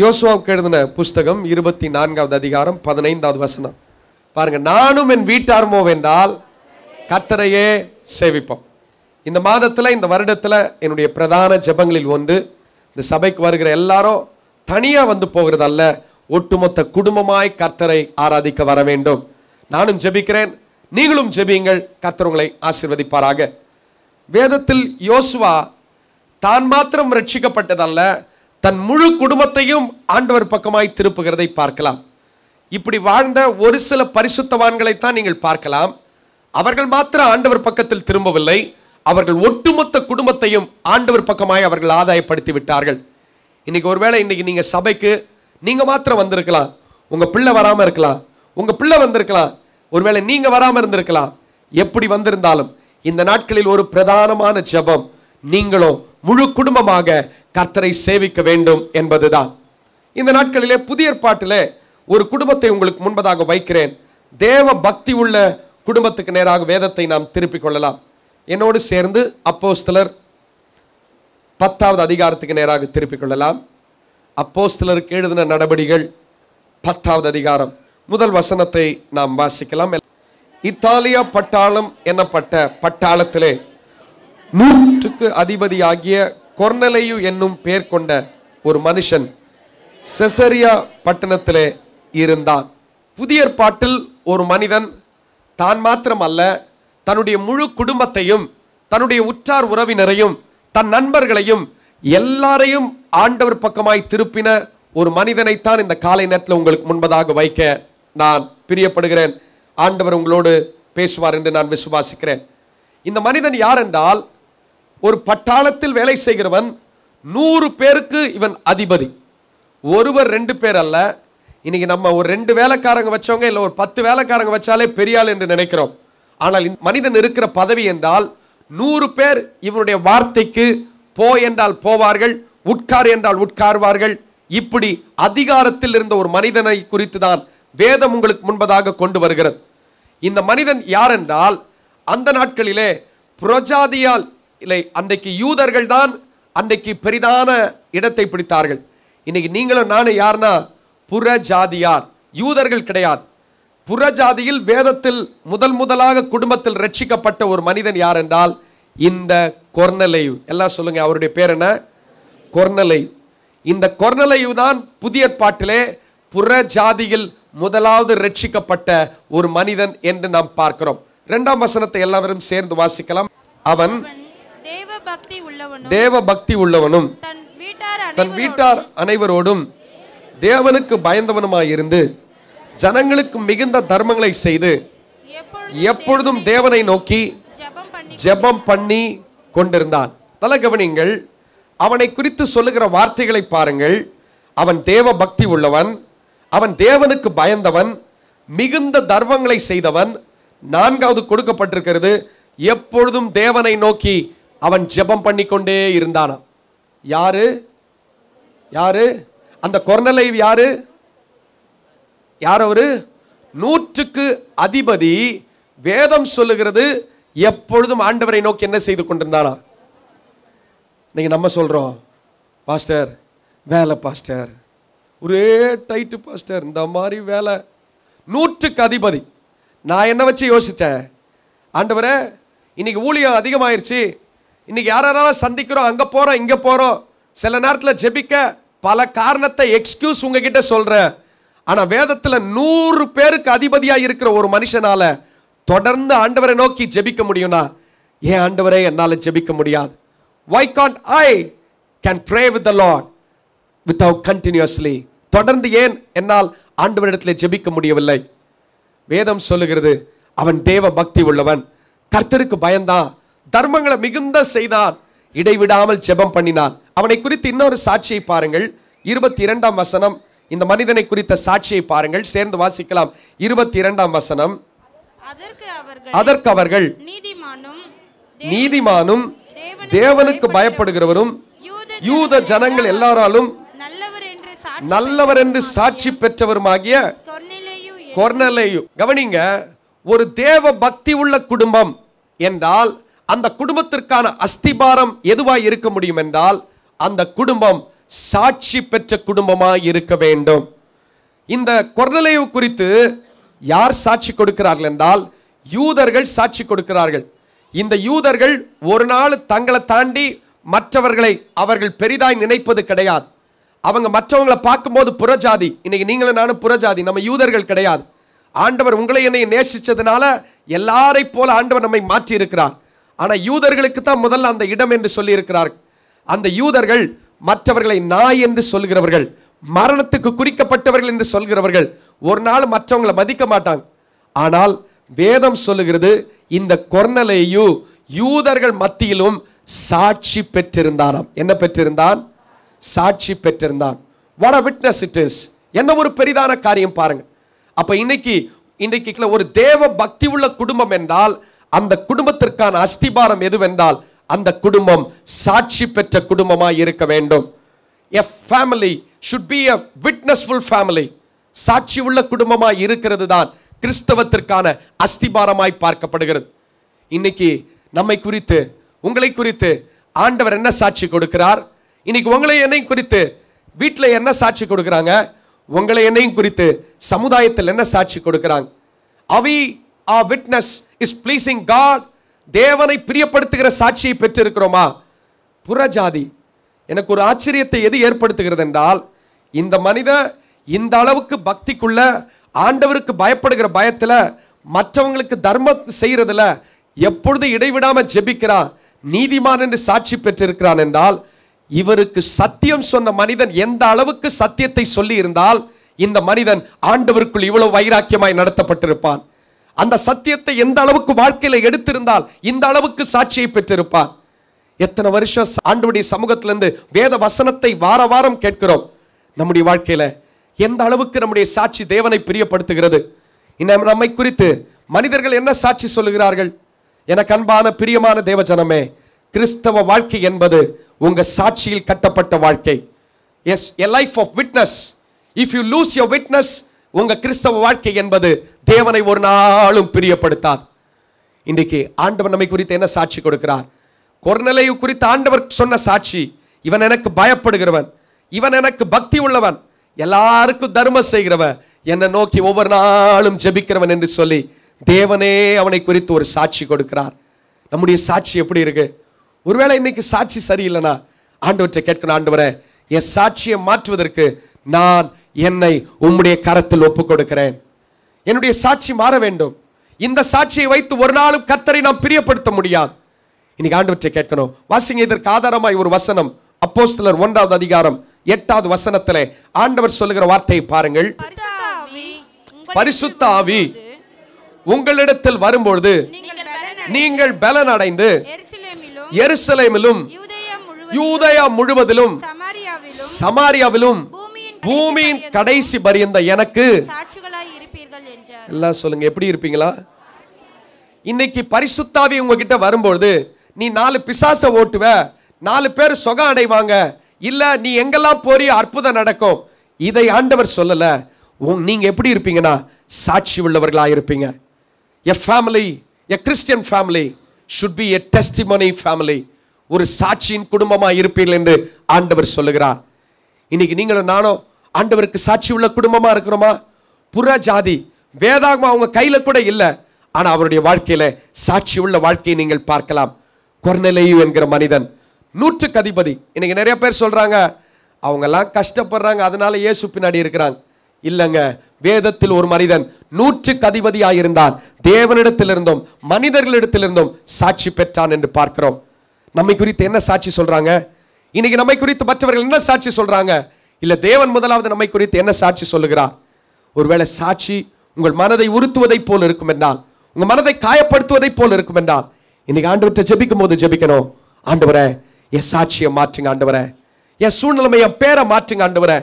யோசுவாவுக்கு எழுதின புஸ்தகம் இருபத்தி நான்காவது அதிகாரம் பதினைந்தாவது வசனம் பாருங்க நானும் என் வீட்டார் என்றால் கத்தரையே சேவிப்போம் இந்த மாதத்தில் இந்த வருடத்தில் என்னுடைய பிரதான ஜபங்களில் ஒன்று இந்த சபைக்கு வருகிற எல்லாரும் தனியாக வந்து போகிறதல்ல ஒட்டுமொத்த குடும்பமாய் கர்த்தரை ஆராதிக்க வர வேண்டும் நானும் ஜெபிக்கிறேன் நீங்களும் ஜெபியுங்கள் கர்த்தர் உங்களை ஆசிர்வதிப்பாராக வேதத்தில் யோசுவா தான் மாத்திரம் ரட்சிக்கப்பட்டதல்ல தன் முழு குடும்பத்தையும் ஆண்டவர் பக்கமாய் திருப்புகிறதை பார்க்கலாம் இப்படி வாழ்ந்த ஒரு சில பரிசுத்தவான்களைத்தான் நீங்கள் பார்க்கலாம் அவர்கள் மாத்திரம் ஆண்டவர் பக்கத்தில் திரும்பவில்லை அவர்கள் ஒட்டுமொத்த குடும்பத்தையும் ஆண்டவர் பக்கமாய் அவர்கள் ஆதாயப்படுத்தி விட்டார்கள் இன்னைக்கு ஒருவேளை இன்னைக்கு நீங்கள் சபைக்கு நீங்கள் மாத்திரம் வந்திருக்கலாம் உங்கள் பிள்ளை வராமல் இருக்கலாம் உங்கள் பிள்ளை வந்திருக்கலாம் ஒருவேளை நீங்கள் வராமல் இருந்திருக்கலாம் எப்படி வந்திருந்தாலும் இந்த நாட்களில் ஒரு பிரதானமான ஜபம் நீங்களும் முழு குடும்பமாக கர்த்தரை சேவிக்க வேண்டும் என்பதுதான் இந்த நாட்களிலே புதிய பாட்டில் ஒரு குடும்பத்தை உங்களுக்கு முன்பதாக வைக்கிறேன் தேவ பக்தி உள்ள குடும்பத்துக்கு நேராக வேதத்தை நாம் திருப்பிக் கொள்ளலாம் என்னோடு சேர்ந்து அப்போஸ்தலர் பத்தாவது அதிகாரத்துக்கு நேராக திருப்பிக் கொள்ளலாம் அப்போஸ்தலருக்கு எழுதின நடபடிகள் பத்தாவது அதிகாரம் முதல் வசனத்தை நாம் வாசிக்கலாம் இத்தாலியா பட்டாளம் என்னப்பட்ட பட்டாளத்திலே நூற்றுக்கு அதிபதியாகிய கொர்னலையு என்னும் பெயர் கொண்ட ஒரு மனுஷன் செசரியா பட்டணத்திலே இருந்தான் புதிய பாட்டில் ஒரு மனிதன் தான் மாத்திரம் அல்ல தன்னுடைய முழு குடும்பத்தையும் தன்னுடைய உற்றார் உறவினரையும் தன் நண்பர்களையும் எல்லாரையும் ஆண்டவர் பக்கமாய் திருப்பின ஒரு மனிதனைத்தான் இந்த காலை நேரத்தில் உங்களுக்கு முன்பதாக வைக்க நான் பிரியப்படுகிறேன் ஆண்டவர் உங்களோடு பேசுவார் என்று நான் விசுவாசிக்கிறேன் இந்த மனிதன் யார் என்றால் ஒரு பட்டாளத்தில் வேலை செய்கிறவன் நூறு பேருக்கு இவன் அதிபதி ஒருவர் ரெண்டு பேர் அல்ல இன்னைக்கு நம்ம ஒரு ரெண்டு வேலைக்காரங்க வச்சவங்க இல்லை ஒரு பத்து வேலைக்காரங்க வச்சாலே பெரியாள் என்று நினைக்கிறோம் ஆனால் மனிதன் இருக்கிற பதவி என்றால் நூறு பேர் இவனுடைய வார்த்தைக்கு போ என்றால் போவார்கள் உட்கார் என்றால் உட்கார்வார்கள் இப்படி அதிகாரத்தில் இருந்த ஒரு மனிதனை குறித்து தான் வேதம் உங்களுக்கு முன்பதாக கொண்டு வருகிறது இந்த மனிதன் யார் என்றால் அந்த நாட்களிலே புரஜாதியால் இல்லை அன்றைக்கு யூதர்கள் தான் அன்றைக்கு பெரிதான இடத்தை பிடித்தார்கள் இன்னைக்கு நீங்களும் நானும் யார்னா புற ஜாதியார் யூதர்கள் கிடையாது புற ஜாதியில் வேதத்தில் முதல் முதலாக குடும்பத்தில் ரட்சிக்கப்பட்ட ஒரு மனிதன் யார் என்றால் இந்த கொர்னலைவ் எல்லாம் சொல்லுங்க அவருடைய பேர் என்ன கொர்னலைவ் இந்த கொர்னலைவ் தான் புதிய பாட்டிலே புற ஜாதியில் முதலாவது ரட்சிக்கப்பட்ட ஒரு மனிதன் என்று நாம் பார்க்கிறோம் இரண்டாம் வசனத்தை எல்லாரும் சேர்ந்து வாசிக்கலாம் அவன் தேவ பக்தி உள்ளவனும் தன் வீட்டார் அனைவரோடும் தேவனுக்கு பயந்தவனுமாயிருந்து ஜனங்களுக்கு மிகுந்த தர்மங்களை செய்து எப்பொழுதும் தேவனை நோக்கி ஜெபம் பண்ணி கொண்டிருந்தான் நல்ல கவனிங்கள் அவனை குறித்து சொல்லுகிற வார்த்தைகளை பாருங்கள் அவன் தேவ பக்தி உள்ளவன் அவன் தேவனுக்கு பயந்தவன் மிகுந்த தர்மங்களை செய்தவன் நான்காவது கொடுக்கப்பட்டிருக்கிறது எப்பொழுதும் தேவனை நோக்கி அவன் ஜெபம் பண்ணிக்கொண்டே இருந்தானாம் யாரு யாரு அந்த கொர்னலைவ் யாரு யார் அவரு நூற்றுக்கு அதிபதி வேதம் சொல்லுகிறது எப்பொழுதும் ஆண்டவரை நோக்கி என்ன செய்து கொண்டிருந்தானா இன்னைக்கு நம்ம சொல்கிறோம் பாஸ்டர் வேலை பாஸ்டர் ஒரே டைட்டு பாஸ்டர் இந்த மாதிரி வேலை நூற்றுக்கு அதிபதி நான் என்ன வச்சு யோசித்தேன் ஆண்டவரை இன்னைக்கு ஊழியம் அதிகமாயிருச்சு இன்றைக்கி யாரெல்லாம் சந்திக்கிறோம் அங்கே போகிறோம் இங்கே போகிறோம் சில நேரத்தில் ஜெபிக்க பல காரணத்தை எக்ஸ்கியூஸ் உங்ககிட்ட சொல்கிறேன் ஆனால் வேதத்தில் நூறு பேருக்கு அதிபதியாக இருக்கிற ஒரு மனுஷனால் தொடர்ந்து ஆண்டவரை நோக்கி ஜெபிக்க முடியும்னா ஏன் ஆண்டவரே என்னால் ஜெபிக்க முடியாது why can't I can pray with the lot with continuously தொடர்ந்து ஏன் என்னால் ஆண்டவரிடத்தில் ஜெபிக்க முடியவில்லை வேதம் சொல்லுகிறது அவன் தேவ பக்தி உள்ளவன் கர்த்தருக்கு பயந்தான் தர்மங்களை மிகுந்த செய்தான் இடைவிடாமல் ஜெபம் பண்ணினான் அவனை குறித்து இன்னொரு சாட்சியை பாருங்கள் இருபத்தி இரண்டாம் வசனம் இந்த மனிதனை குறித்த சாட்சியை பாருங்கள் சேர்ந்து வாசிக்கலாம் இருபத்தி இரண்டாம் வசனம் அதற்கு அவர்கள் நீதிமானும் தேவனுக்கு பயப்படுகிறவரும் யூத ஜனங்கள் எல்லாராலும் நல்லவர் என்று சாட்சி பெற்றவருமாகிய கொர்னலேயு கவனிங்க ஒரு தேவ பக்தி உள்ள குடும்பம் என்றால் அந்த குடும்பத்திற்கான அஸ்திபாரம் எதுவாய் இருக்க முடியும் என்றால் அந்த குடும்பம் சாட்சி பெற்ற குடும்பமாக இருக்க வேண்டும் இந்த கொர்நலைவு குறித்து யார் சாட்சி கொடுக்கிறார்கள் என்றால் யூதர்கள் சாட்சி கொடுக்கிறார்கள் இந்த யூதர்கள் ஒரு நாள் தங்களை தாண்டி மற்றவர்களை அவர்கள் பெரிதாய் நினைப்பது கிடையாது அவங்க மற்றவங்களை பார்க்கும்போது புறஜாதி இன்னைக்கு நீங்களும் நானும் புறஜாதி நம்ம யூதர்கள் கிடையாது ஆண்டவர் உங்களை என்னை நேசித்ததுனால எல்லாரை போல ஆண்டவர் நம்மை மாற்றி இருக்கிறார் ஆனால் யூதர்களுக்கு தான் முதல்ல அந்த இடம் என்று சொல்லியிருக்கிறார் அந்த யூதர்கள் மற்றவர்களை நாய் என்று சொல்கிறவர்கள் மரணத்துக்கு குறிக்கப்பட்டவர்கள் என்று சொல்கிறவர்கள் ஒரு நாள் மற்றவங்களை மதிக்க மாட்டாங்க ஆனால் வேதம் சொல்லுகிறது இந்த கொர்னலேயு யூதர்கள் மத்தியிலும் சாட்சி பெற்றிருந்தானாம் என்ன பெற்றிருந்தான் சாட்சி பெற்றிருந்தான் வட விட்னஸ் இட் இஸ் என்ன ஒரு பெரிதான காரியம் பாருங்க அப்போ இன்னைக்கு இன்றைக்கு ஒரு தேவ பக்தி உள்ள குடும்பம் என்றால் அந்த குடும்பத்திற்கான அஸ்திபாரம் எதுவென்றால் அந்த குடும்பம் சாட்சி பெற்ற குடும்பமாக இருக்க வேண்டும் a family should be a witnessful family சாட்சி உள்ள குடும்பமாக இருக்கிறது தான் கிறிஸ்தவத்திற்கான அஸ்திபாரமாய் பார்க்கப்படுகிறது இன்னைக்கு நம்மை குறித்து உங்களை குறித்து ஆண்டவர் என்ன சாட்சி கொடுக்கிறார் இன்னைக்கு உங்களை என்னையும் குறித்து வீட்டில் என்ன சாட்சி கொடுக்குறாங்க உங்களை என்னையும் குறித்து சமுதாயத்தில் என்ன சாட்சி கொடுக்குறாங்க அவி a witness is pleasing God தேவனை பிரியப்படுத்துகிற சாட்சியை பெற்றிருக்கிறோமா புறஜாதி எனக்கு ஒரு ஆச்சரியத்தை எது ஏற்படுத்துகிறது என்றால் இந்த மனிதன் இந்த அளவுக்கு பக்திக்குள்ள ஆண்டவருக்கு பயப்படுகிற பயத்தில் மற்றவங்களுக்கு தர்மம் செய்கிறதுல எப்பொழுது இடைவிடாமல் ஜெபிக்கிறான் நீதிமான் என்று சாட்சி பெற்றிருக்கிறான் என்றால் இவருக்கு சத்தியம் சொன்ன மனிதன் எந்த அளவுக்கு சத்தியத்தை சொல்லி இருந்தால் இந்த மனிதன் ஆண்டவருக்குள் இவ்வளவு வைராக்கியமாய் நடத்தப்பட்டிருப்பான் அந்த சத்தியத்தை எந்த அளவுக்கு வாழ்க்கையில் எடுத்திருந்தால் இந்த அளவுக்கு சாட்சியை பெற்றிருப்பார் எத்தனை வருஷம் ஆண்டுடைய சமூகத்திலிருந்து வேத வசனத்தை வார வாரம் கேட்கிறோம் நம்முடைய வாழ்க்கையில் எந்த அளவுக்கு நம்முடைய சாட்சி தேவனை பிரியப்படுத்துகிறது இன்னும் நம்மை குறித்து மனிதர்கள் என்ன சாட்சி சொல்லுகிறார்கள் எனக்கு அன்பான பிரியமான தேவஜனமே கிறிஸ்தவ வாழ்க்கை என்பது உங்க சாட்சியில் கட்டப்பட்ட வாழ்க்கை as a life of witness if you lose your witness உங்க கிறிஸ்தவ வாழ்க்கை என்பது தேவனை ஒரு நாளும் பிரியப்படுத்தாது இன்றைக்கு ஆண்டவர் நம்மை குறித்து என்ன சாட்சி கொடுக்கிறார் கொர்நிலையை குறித்து ஆண்டவர் சொன்ன சாட்சி இவன் எனக்கு பயப்படுகிறவன் இவன் எனக்கு பக்தி உள்ளவன் எல்லாருக்கும் தர்மம் செய்கிறவன் என்னை நோக்கி ஒவ்வொரு நாளும் ஜெபிக்கிறவன் என்று சொல்லி தேவனே அவனை குறித்து ஒரு சாட்சி கொடுக்கிறார் நம்முடைய சாட்சி எப்படி இருக்கு ஒருவேளை இன்னைக்கு சாட்சி சரியில்லைனா ஆண்டவற்றை கேட்கணும் ஆண்டவரை என் சாட்சியை மாற்றுவதற்கு நான் என்னை உம்முடைய கரத்தில் ஒப்புக் கொடுக்கிறேன் என்னுடைய சாட்சி மாற வேண்டும் இந்த சாட்சியை வைத்து ஒரு நாளும் கத்தரை நாம் பிரியப்படுத்த முடியாது இன்னைக்கு ஆண்டவற்றை கேட்கணும் வாசிங்க இதற்கு ஆதாரமாய் ஒரு வசனம் அப்போ சிலர் ஒன்றாவது அதிகாரம் எட்டாவது வசனத்திலே ஆண்டவர் சொல்லுகிற வார்த்தையை பாருங்கள் பரிசுத்த ஆவி உங்களிடத்தில் வரும்பொழுது நீங்கள் பலன் அடைந்து எருசலேமிலும் யூதயா முழுவதிலும் சமாரியாவிலும் பூமியின் கடைசி பரியந்த எனக்கு எல்லாம் சொல்லுங்க எப்படி இருப்பீங்களா இன்னைக்கு பரிசுத்தாவி உங்ககிட்ட வரும்பொழுது நீ நாலு பிசாச ஓட்டுவ நாலு பேர் சொகம் அடைவாங்க இல்ல நீ எங்கெல்லாம் போறிய அற்புதம் நடக்கும் இதை ஆண்டவர் சொல்லல நீங்க எப்படி இருப்பீங்கன்னா சாட்சி உள்ளவர்களாக இருப்பீங்க a family a Christian family should be a testimony family ஒரு சாட்சியின் குடும்பமாக இருப்பீர்கள் என்று ஆண்டவர் சொல்லுகிறார் இன்னைக்கு நீங்களும் நானும் ஆண்டவருக்கு சாட்சி உள்ள குடும்பமாக இருக்கிறோமா புற ஜாதி வேதாகம் அவங்க கையில் கூட இல்லை ஆனால் அவருடைய வாழ்க்கையில் சாட்சி உள்ள வாழ்க்கையை நீங்கள் பார்க்கலாம் கொர்னலையு என்கிற மனிதன் நூற்று கதிபதி இன்னைக்கு நிறைய பேர் சொல்கிறாங்க அவங்கெல்லாம் கஷ்டப்படுறாங்க அதனால இயேசு பின்னாடி இருக்கிறாங்க இல்லைங்க வேதத்தில் ஒரு மனிதன் நூற்று கதிபதியாக இருந்தான் தேவனிடத்திலிருந்தும் மனிதர்களிடத்திலிருந்தும் சாட்சி பெற்றான் என்று பார்க்கிறோம் நம்மை குறித்து என்ன சாட்சி சொல்றாங்க இன்னைக்கு நம்மை குறித்து மற்றவர்கள் என்ன சாட்சி சொல்றாங்க இல்லை தேவன் முதலாவது நம்மை குறித்து என்ன சாட்சி சொல்லுகிறார் ஒருவேளை சாட்சி உங்கள் மனதை உறுத்துவதை போல் இருக்கும் என்றால் உங்கள் மனதை காயப்படுத்துவதை போல் இருக்கும் என்றால் இன்னைக்கு ஆண்டவர்கிட்ட ஜபிக்கும் போது ஜெபிக்கணும் ஆண்டவரை என் சாட்சியை மாற்றுங்க ஆண்டவரை என் சூழ்நிலைமை என் பேரை மாற்றுங்க ஆண்டவரை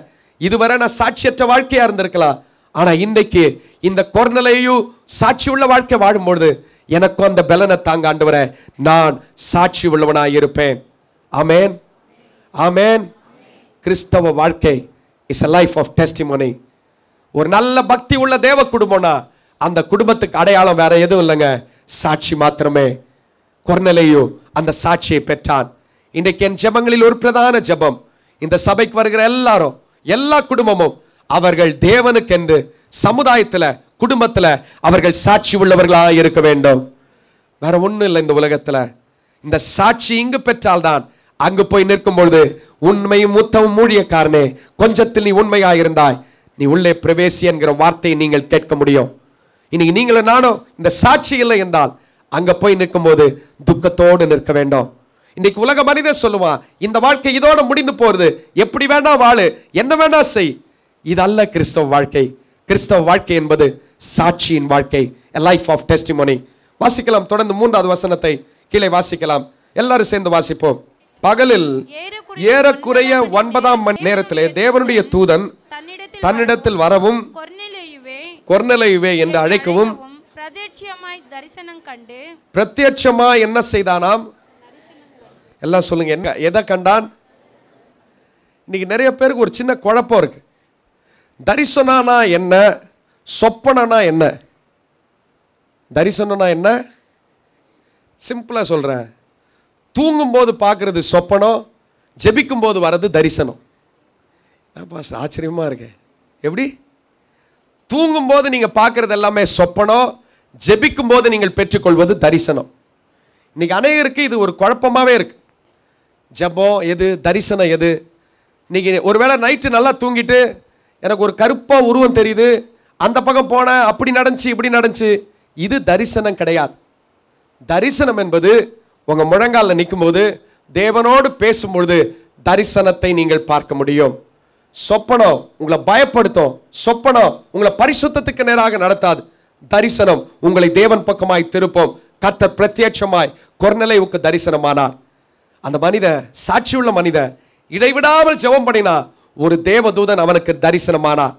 இதுவரை நான் சாட்சியற்ற வாழ்க்கையாக இருந்திருக்கலாம் ஆனால் இன்றைக்கு இந்த குரநிலையையும் சாட்சி உள்ள வாழ்க்கை வாழும்பொழுது எனக்கும் அந்த பலனை தாங்க ஆண்டவரை நான் சாட்சி உள்ளவனாக இருப்பேன் ஆமேன் ஆமேன் கிறிஸ்தவ வாழ்க்கை is a life of testimony ஒரு நல்ல பக்தி உள்ள தேவ குடும்பம்னா அந்த குடும்பத்துக்கு அடையாளம் வேற எதுவும் இல்லைங்க சாட்சி மாத்திரமே குரநிலையோ அந்த சாட்சியை பெற்றான் இன்றைக்கு என் ஜெபங்களில் ஒரு பிரதான ஜெபம் இந்த சபைக்கு வருகிற எல்லாரும் எல்லா குடும்பமும் அவர்கள் தேவனுக்கென்று சமுதாயத்தில் குடும்பத்தில் அவர்கள் சாட்சி உள்ளவர்களாக இருக்க வேண்டும் வேற ஒன்றும் இல்லை இந்த உலகத்தில் இந்த சாட்சி இங்கு பெற்றால்தான் அங்கு போய் நிற்கும் பொழுது உண்மையும் மூத்தவும் காரணே கொஞ்சத்தில் நீ உண்மையாக இருந்தாய் நீ உள்ளே பிரவேசி என்கிற வார்த்தையை நீங்கள் கேட்க முடியும் இன்னைக்கு நீங்களும் நானும் இந்த சாட்சி இல்லை என்றால் அங்க போய் நிற்கும் போது துக்கத்தோடு நிற்க வேண்டும் இன்னைக்கு உலக மனிதர் சொல்லுவான் இந்த வாழ்க்கை இதோட முடிந்து போறது எப்படி வேணா வாழு என்ன வேணா செய் இது அல்ல கிறிஸ்தவ வாழ்க்கை கிறிஸ்தவ வாழ்க்கை என்பது சாட்சியின் வாழ்க்கை லைஃப் ஆஃப் டெஸ்டிமோனி வாசிக்கலாம் தொடர்ந்து மூன்றாவது வசனத்தை கீழே வாசிக்கலாம் எல்லாரும் சேர்ந்து வாசிப்போம் பகலில் ஏறக்குறைய ஒன்பதாம் மணி நேரத்திலே தேவனுடைய தூதன் தன்னிடத்தில் வரவும் கொர்னலையுவே என்று அழைக்கவும் பிரத்யட்சமா என்ன செய்தானாம் எல்லாம் சொல்லுங்க என்ன எதை கண்டான் இன்னைக்கு நிறைய பேருக்கு ஒரு சின்ன குழப்பம் இருக்கு தரிசனானா என்ன சொப்பனனா என்ன தரிசனனா என்ன சிம்பிளாக சொல்கிறேன் தூங்கும்போது பார்க்குறது சொப்பனம் ஜெபிக்கும்போது வர்றது தரிசனம் ஏன்ப்பா ஆச்சரியமாக இருக்கு எப்படி தூங்கும்போது நீங்கள் பார்க்குறது எல்லாமே சொப்பனம் ஜெபிக்கும்போது நீங்கள் பெற்றுக்கொள்வது தரிசனம் இன்றைக்கி அனைவருக்கு இது ஒரு குழப்பமாகவே இருக்குது ஜபம் எது தரிசனம் எது இன்றைக்கி ஒருவேளை நைட்டு நல்லா தூங்கிட்டு எனக்கு ஒரு கருப்பாக உருவம் தெரியுது அந்த பக்கம் போனேன் அப்படி நடந்துச்சு இப்படி நடந்துச்சு இது தரிசனம் கிடையாது தரிசனம் என்பது உங்கள் முழங்காலில் நிற்கும்போது தேவனோடு பேசும்பொழுது தரிசனத்தை நீங்கள் பார்க்க முடியும் சொப்பனம் உங்களை பயப்படுத்தும் சொப்பனம் உங்களை பரிசுத்தத்துக்கு நேராக நடத்தாது தரிசனம் உங்களை தேவன் பக்கமாய் திருப்போம் கர்த்தர் பிரத்யட்சமாய் கொர்நிலைவுக்கு தரிசனமானார் அந்த மனித சாட்சியுள்ள மனித இடைவிடாமல் ஜெபம் பண்ணினா ஒரு தேவதூதன் அவனுக்கு தரிசனமானார்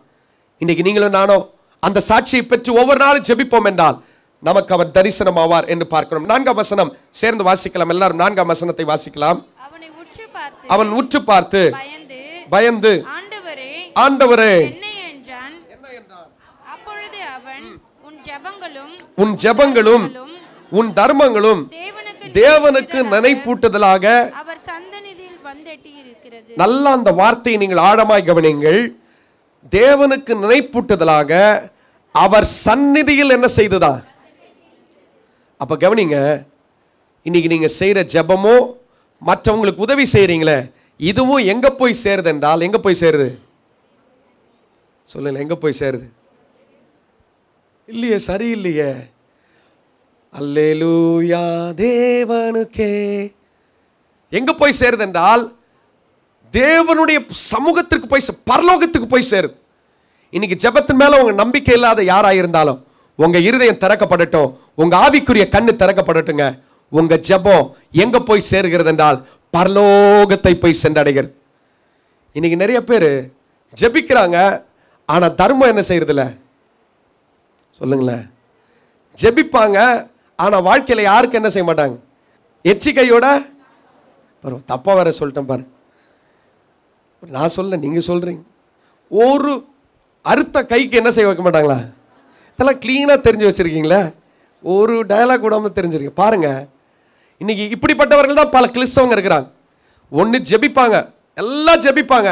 இன்னைக்கு நீங்களும் நானும் அந்த சாட்சியை பெற்று ஒவ்வொரு நாளும் ஜெபிப்போம் என்றால் நமக்கு அவர் தரிசனம் ஆவார் என்று பார்க்கிறோம் நான்காம் வசனம் சேர்ந்து வாசிக்கலாம் எல்லாரும் நான்காம் வசனத்தை வாசிக்கலாம் அவன் உற்று பார்த்து பயந்து ஆண்டவரே உன் ஜபங்களும் உன் தர்மங்களும் தேவனுக்கு நினைப்பூட்டுதலாக நல்ல அந்த வார்த்தையை நீங்கள் ஆழமாய் கவனிங்கள் தேவனுக்கு நினைப்பூட்டுதலாக அவர் சந்நிதியில் என்ன செய்ததான் அப்போ கவனிங்க இன்றைக்கி நீங்கள் செய்கிற ஜபமோ மற்றவங்களுக்கு உதவி செய்கிறீங்களே இதுவும் எங்கே போய் சேருது என்றால் எங்கே போய் சேருது சொல்லலை எங்கே போய் சேருது இல்லையே சரி இல்லையே அல்லேலூயா தேவனுக்கே எங்கே போய் சேருது என்றால் தேவனுடைய சமூகத்திற்கு போய் பரலோகத்துக்கு போய் சேருது இன்னைக்கு ஜபத்தின் மேலே உங்கள் நம்பிக்கை இல்லாத யாராக இருந்தாலும் உங்கள் இருதயம் திறக்கப்படட்டும் உங்கள் ஆவிக்குரிய கண்ணு திறக்கப்படட்டுங்க உங்கள் ஜபம் எங்கே போய் சேருகிறது என்றால் பரலோகத்தை போய் சென்றடைகிறது இன்றைக்கி நிறைய பேர் ஜபிக்கிறாங்க ஆனால் தர்மம் என்ன செய்கிறதில்ல சொல்லுங்களேன் ஜெபிப்பாங்க ஆனால் வாழ்க்கையில் யாருக்கு என்ன செய்ய மாட்டாங்க எச்சிக்கையோட பாரு தப்பாக வேற சொல்லிட்டேன் பாரு நான் சொல்ல நீங்கள் சொல்கிறீங்க ஒரு அறுத்த கைக்கு என்ன செய்ய வைக்க மாட்டாங்களா அதெல்லாம் க்ளீனாக தெரிஞ்சு வச்சுருக்கீங்களே ஒரு டயலாக் விடாமல் தெரிஞ்சிருக்கு பாருங்கள் இன்றைக்கி இப்படிப்பட்டவர்கள் தான் பல கிறிஸ்தவங்க இருக்கிறாங்க ஒன்று ஜெபிப்பாங்க எல்லாம் ஜெபிப்பாங்க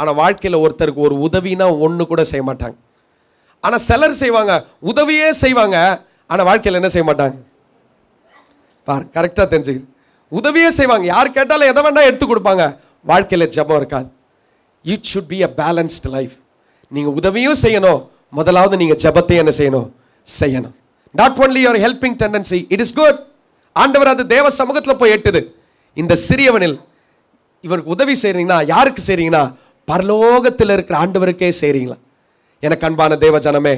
ஆனால் வாழ்க்கையில் ஒருத்தருக்கு ஒரு உதவினா ஒன்று கூட செய்ய மாட்டாங்க ஆனால் சிலர் செய்வாங்க உதவியே செய்வாங்க ஆனால் வாழ்க்கையில் என்ன செய்ய மாட்டாங்க பாரு கரெக்டாக தெரிஞ்சுக்கிது உதவியே செய்வாங்க யார் கேட்டாலும் எதை வேணால் எடுத்து கொடுப்பாங்க வாழ்க்கையில் ஜபம் இருக்காது it should be a balanced life நீங்கள் உதவியும் செய்யணும் முதலாவது நீங்கள் ஜபத்தை என்ன செய்யணும் செய்யணும் not only your helping tendency it is good ஆண்டவர் அது தேவ சமூகத்தில் போய் எட்டுது இந்த சிறியவனில் இவருக்கு உதவி செய்கிறீங்கன்னா யாருக்கு செய்கிறீங்கன்னா பரலோகத்தில் இருக்கிற ஆண்டவருக்கே செய்கிறீங்களா எனக்கு அன்பான தேவ ஜனமே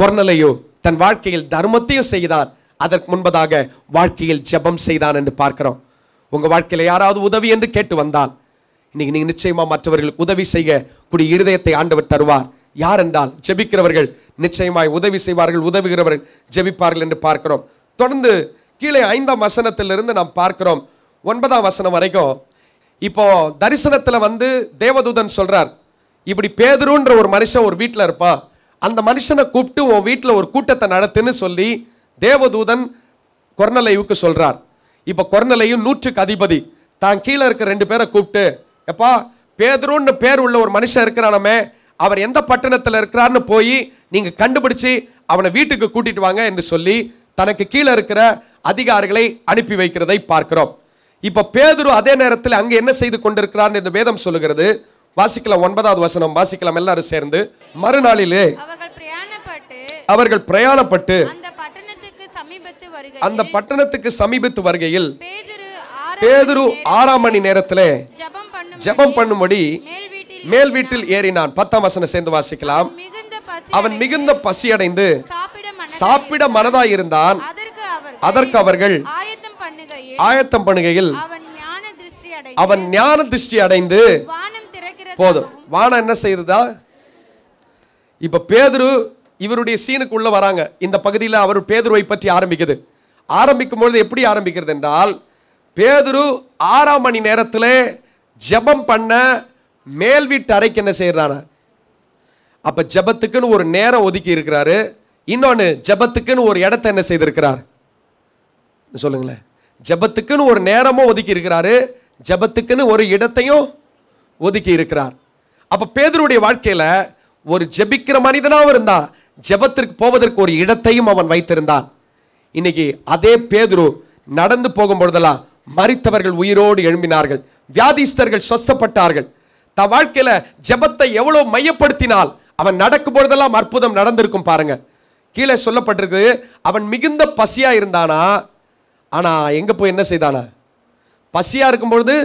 குரநலையோ தன் வாழ்க்கையில் தர்மத்தையும் செய்தான் அதற்கு முன்பதாக வாழ்க்கையில் ஜபம் செய்தான் என்று பார்க்கிறோம் உங்கள் வாழ்க்கையில் யாராவது உதவி என்று கேட்டு வந்தால் இன்னைக்கு நீங்கள் நிச்சயமாக மற்றவர்களுக்கு உதவி செய்ய கூடிய இருதயத்தை ஆண்டவர் தருவார் யார் என்றால் ஜெபிக்கிறவர்கள் நிச்சயமாய் உதவி செய்வார்கள் உதவுகிறவர்கள் ஜெபிப்பார்கள் என்று பார்க்கிறோம் தொடர்ந்து கீழே ஐந்தாம் வசனத்திலிருந்து நாம் பார்க்கிறோம் ஒன்பதாம் வசனம் வரைக்கும் இப்போ தரிசனத்தில் வந்து தேவதூதன் சொல்கிறார் இப்படி பேதருன்ற ஒரு மனுஷன் ஒரு வீட்டில் இருப்பான் அந்த மனுஷனை கூப்பிட்டு உன் வீட்டில் ஒரு கூட்டத்தை நடத்துன்னு சொல்லி தேவதூதன் கொர்ணலைவுக்கு சொல்கிறார் இப்போ கொர்ணலையும் நூற்றுக்கு அதிபதி தான் கீழே இருக்க ரெண்டு பேரை கூப்பிட்டு எப்பா பேதருன்னு பேர் உள்ள ஒரு மனுஷன் இருக்கிறானமே அவர் எந்த பட்டணத்தில் இருக்கிறார்னு போய் நீங்கள் கண்டுபிடிச்சு அவனை வீட்டுக்கு கூட்டிட்டு வாங்க என்று சொல்லி தனக்கு கீழே இருக்கிற அதிகாரிகளை அனுப்பி வைக்கிறதை பார்க்கிறோம் இப்போ பேதுரு அதே நேரத்தில் அங்கே என்ன செய்து கொண்டிருக்கிறார் என்று வேதம் சொல்லுகிறது வாசிக்கலாம் ஒன்பதாவது வசனம் வாசிக்கலாம் எல்லாரும் சேர்ந்து மறுநாளிலே அவர்கள் பிரயாணப்பட்டு அந்த பட்டணத்துக்கு சமீபத்து வருகையில் பேதுரு ஆறாம் மணி நேரத்தில் ஜபம் பண்ணும்படி மேல் வீட்டில் ஏறினான் பத்தாம் வசனம் சேர்ந்து வாசிக்கலாம் அவன் மிகுந்த பசி அடைந்து சாப்பிட மனதாய் இருந்தான் அதற்கு அவர்கள் ஆயத்தம் பண்ணுகையில் அவன் ஞான திருஷ்டி அடைந்து போதும் வானம் என்ன செய்ததா இப்ப பேதுரு இவருடைய சீனுக்கு உள்ள வராங்க இந்த பகுதியில் அவர் பேதுருவை பற்றி ஆரம்பிக்குது ஆரம்பிக்கும் பொழுது எப்படி ஆரம்பிக்கிறது என்றால் பேதுரு ஆறாம் மணி நேரத்தில் ஜபம் பண்ண மேல் வீட்டு அறைக்கு என்ன செய்கிறாரா அப்போ ஜபத்துக்குன்னு ஒரு நேரம் ஒதுக்கி இருக்கிறாரு இன்னொன்று ஜபத்துக்குன்னு ஒரு இடத்த என்ன செய்திருக்கிறார் சொல்லுங்களேன் ஜபத்துக்குன்னு ஒரு நேரமும் ஒதுக்கி இருக்கிறாரு ஜபத்துக்குன்னு ஒரு இடத்தையும் ஒதுக்கி இருக்கிறார் அப்போ பேதருடைய வாழ்க்கையில் ஒரு ஜபிக்கிற மனிதனாகவும் இருந்தான் ஜபத்திற்கு போவதற்கு ஒரு இடத்தையும் அவன் வைத்திருந்தான் இன்னைக்கு அதே பேதுரு நடந்து போகும் பொழுதெல்லாம் மறித்தவர்கள் உயிரோடு எழும்பினார்கள் வியாதிஸ்தர்கள் சொஸ்தப்பட்டார்கள் தன் வாழ்க்கையில் ஜபத்தை எவ்வளோ மையப்படுத்தினால் அவன் நடக்கும் பொழுதெல்லாம் அற்புதம் நடந்திருக்கும் பாருங்க கீழே சொல்லப்பட்டிருக்கு அவன் மிகுந்த பசியாக இருந்தானா ஆனால் எங்கே போய் என்ன செய்தானா பசியாக இருக்கும் பொழுது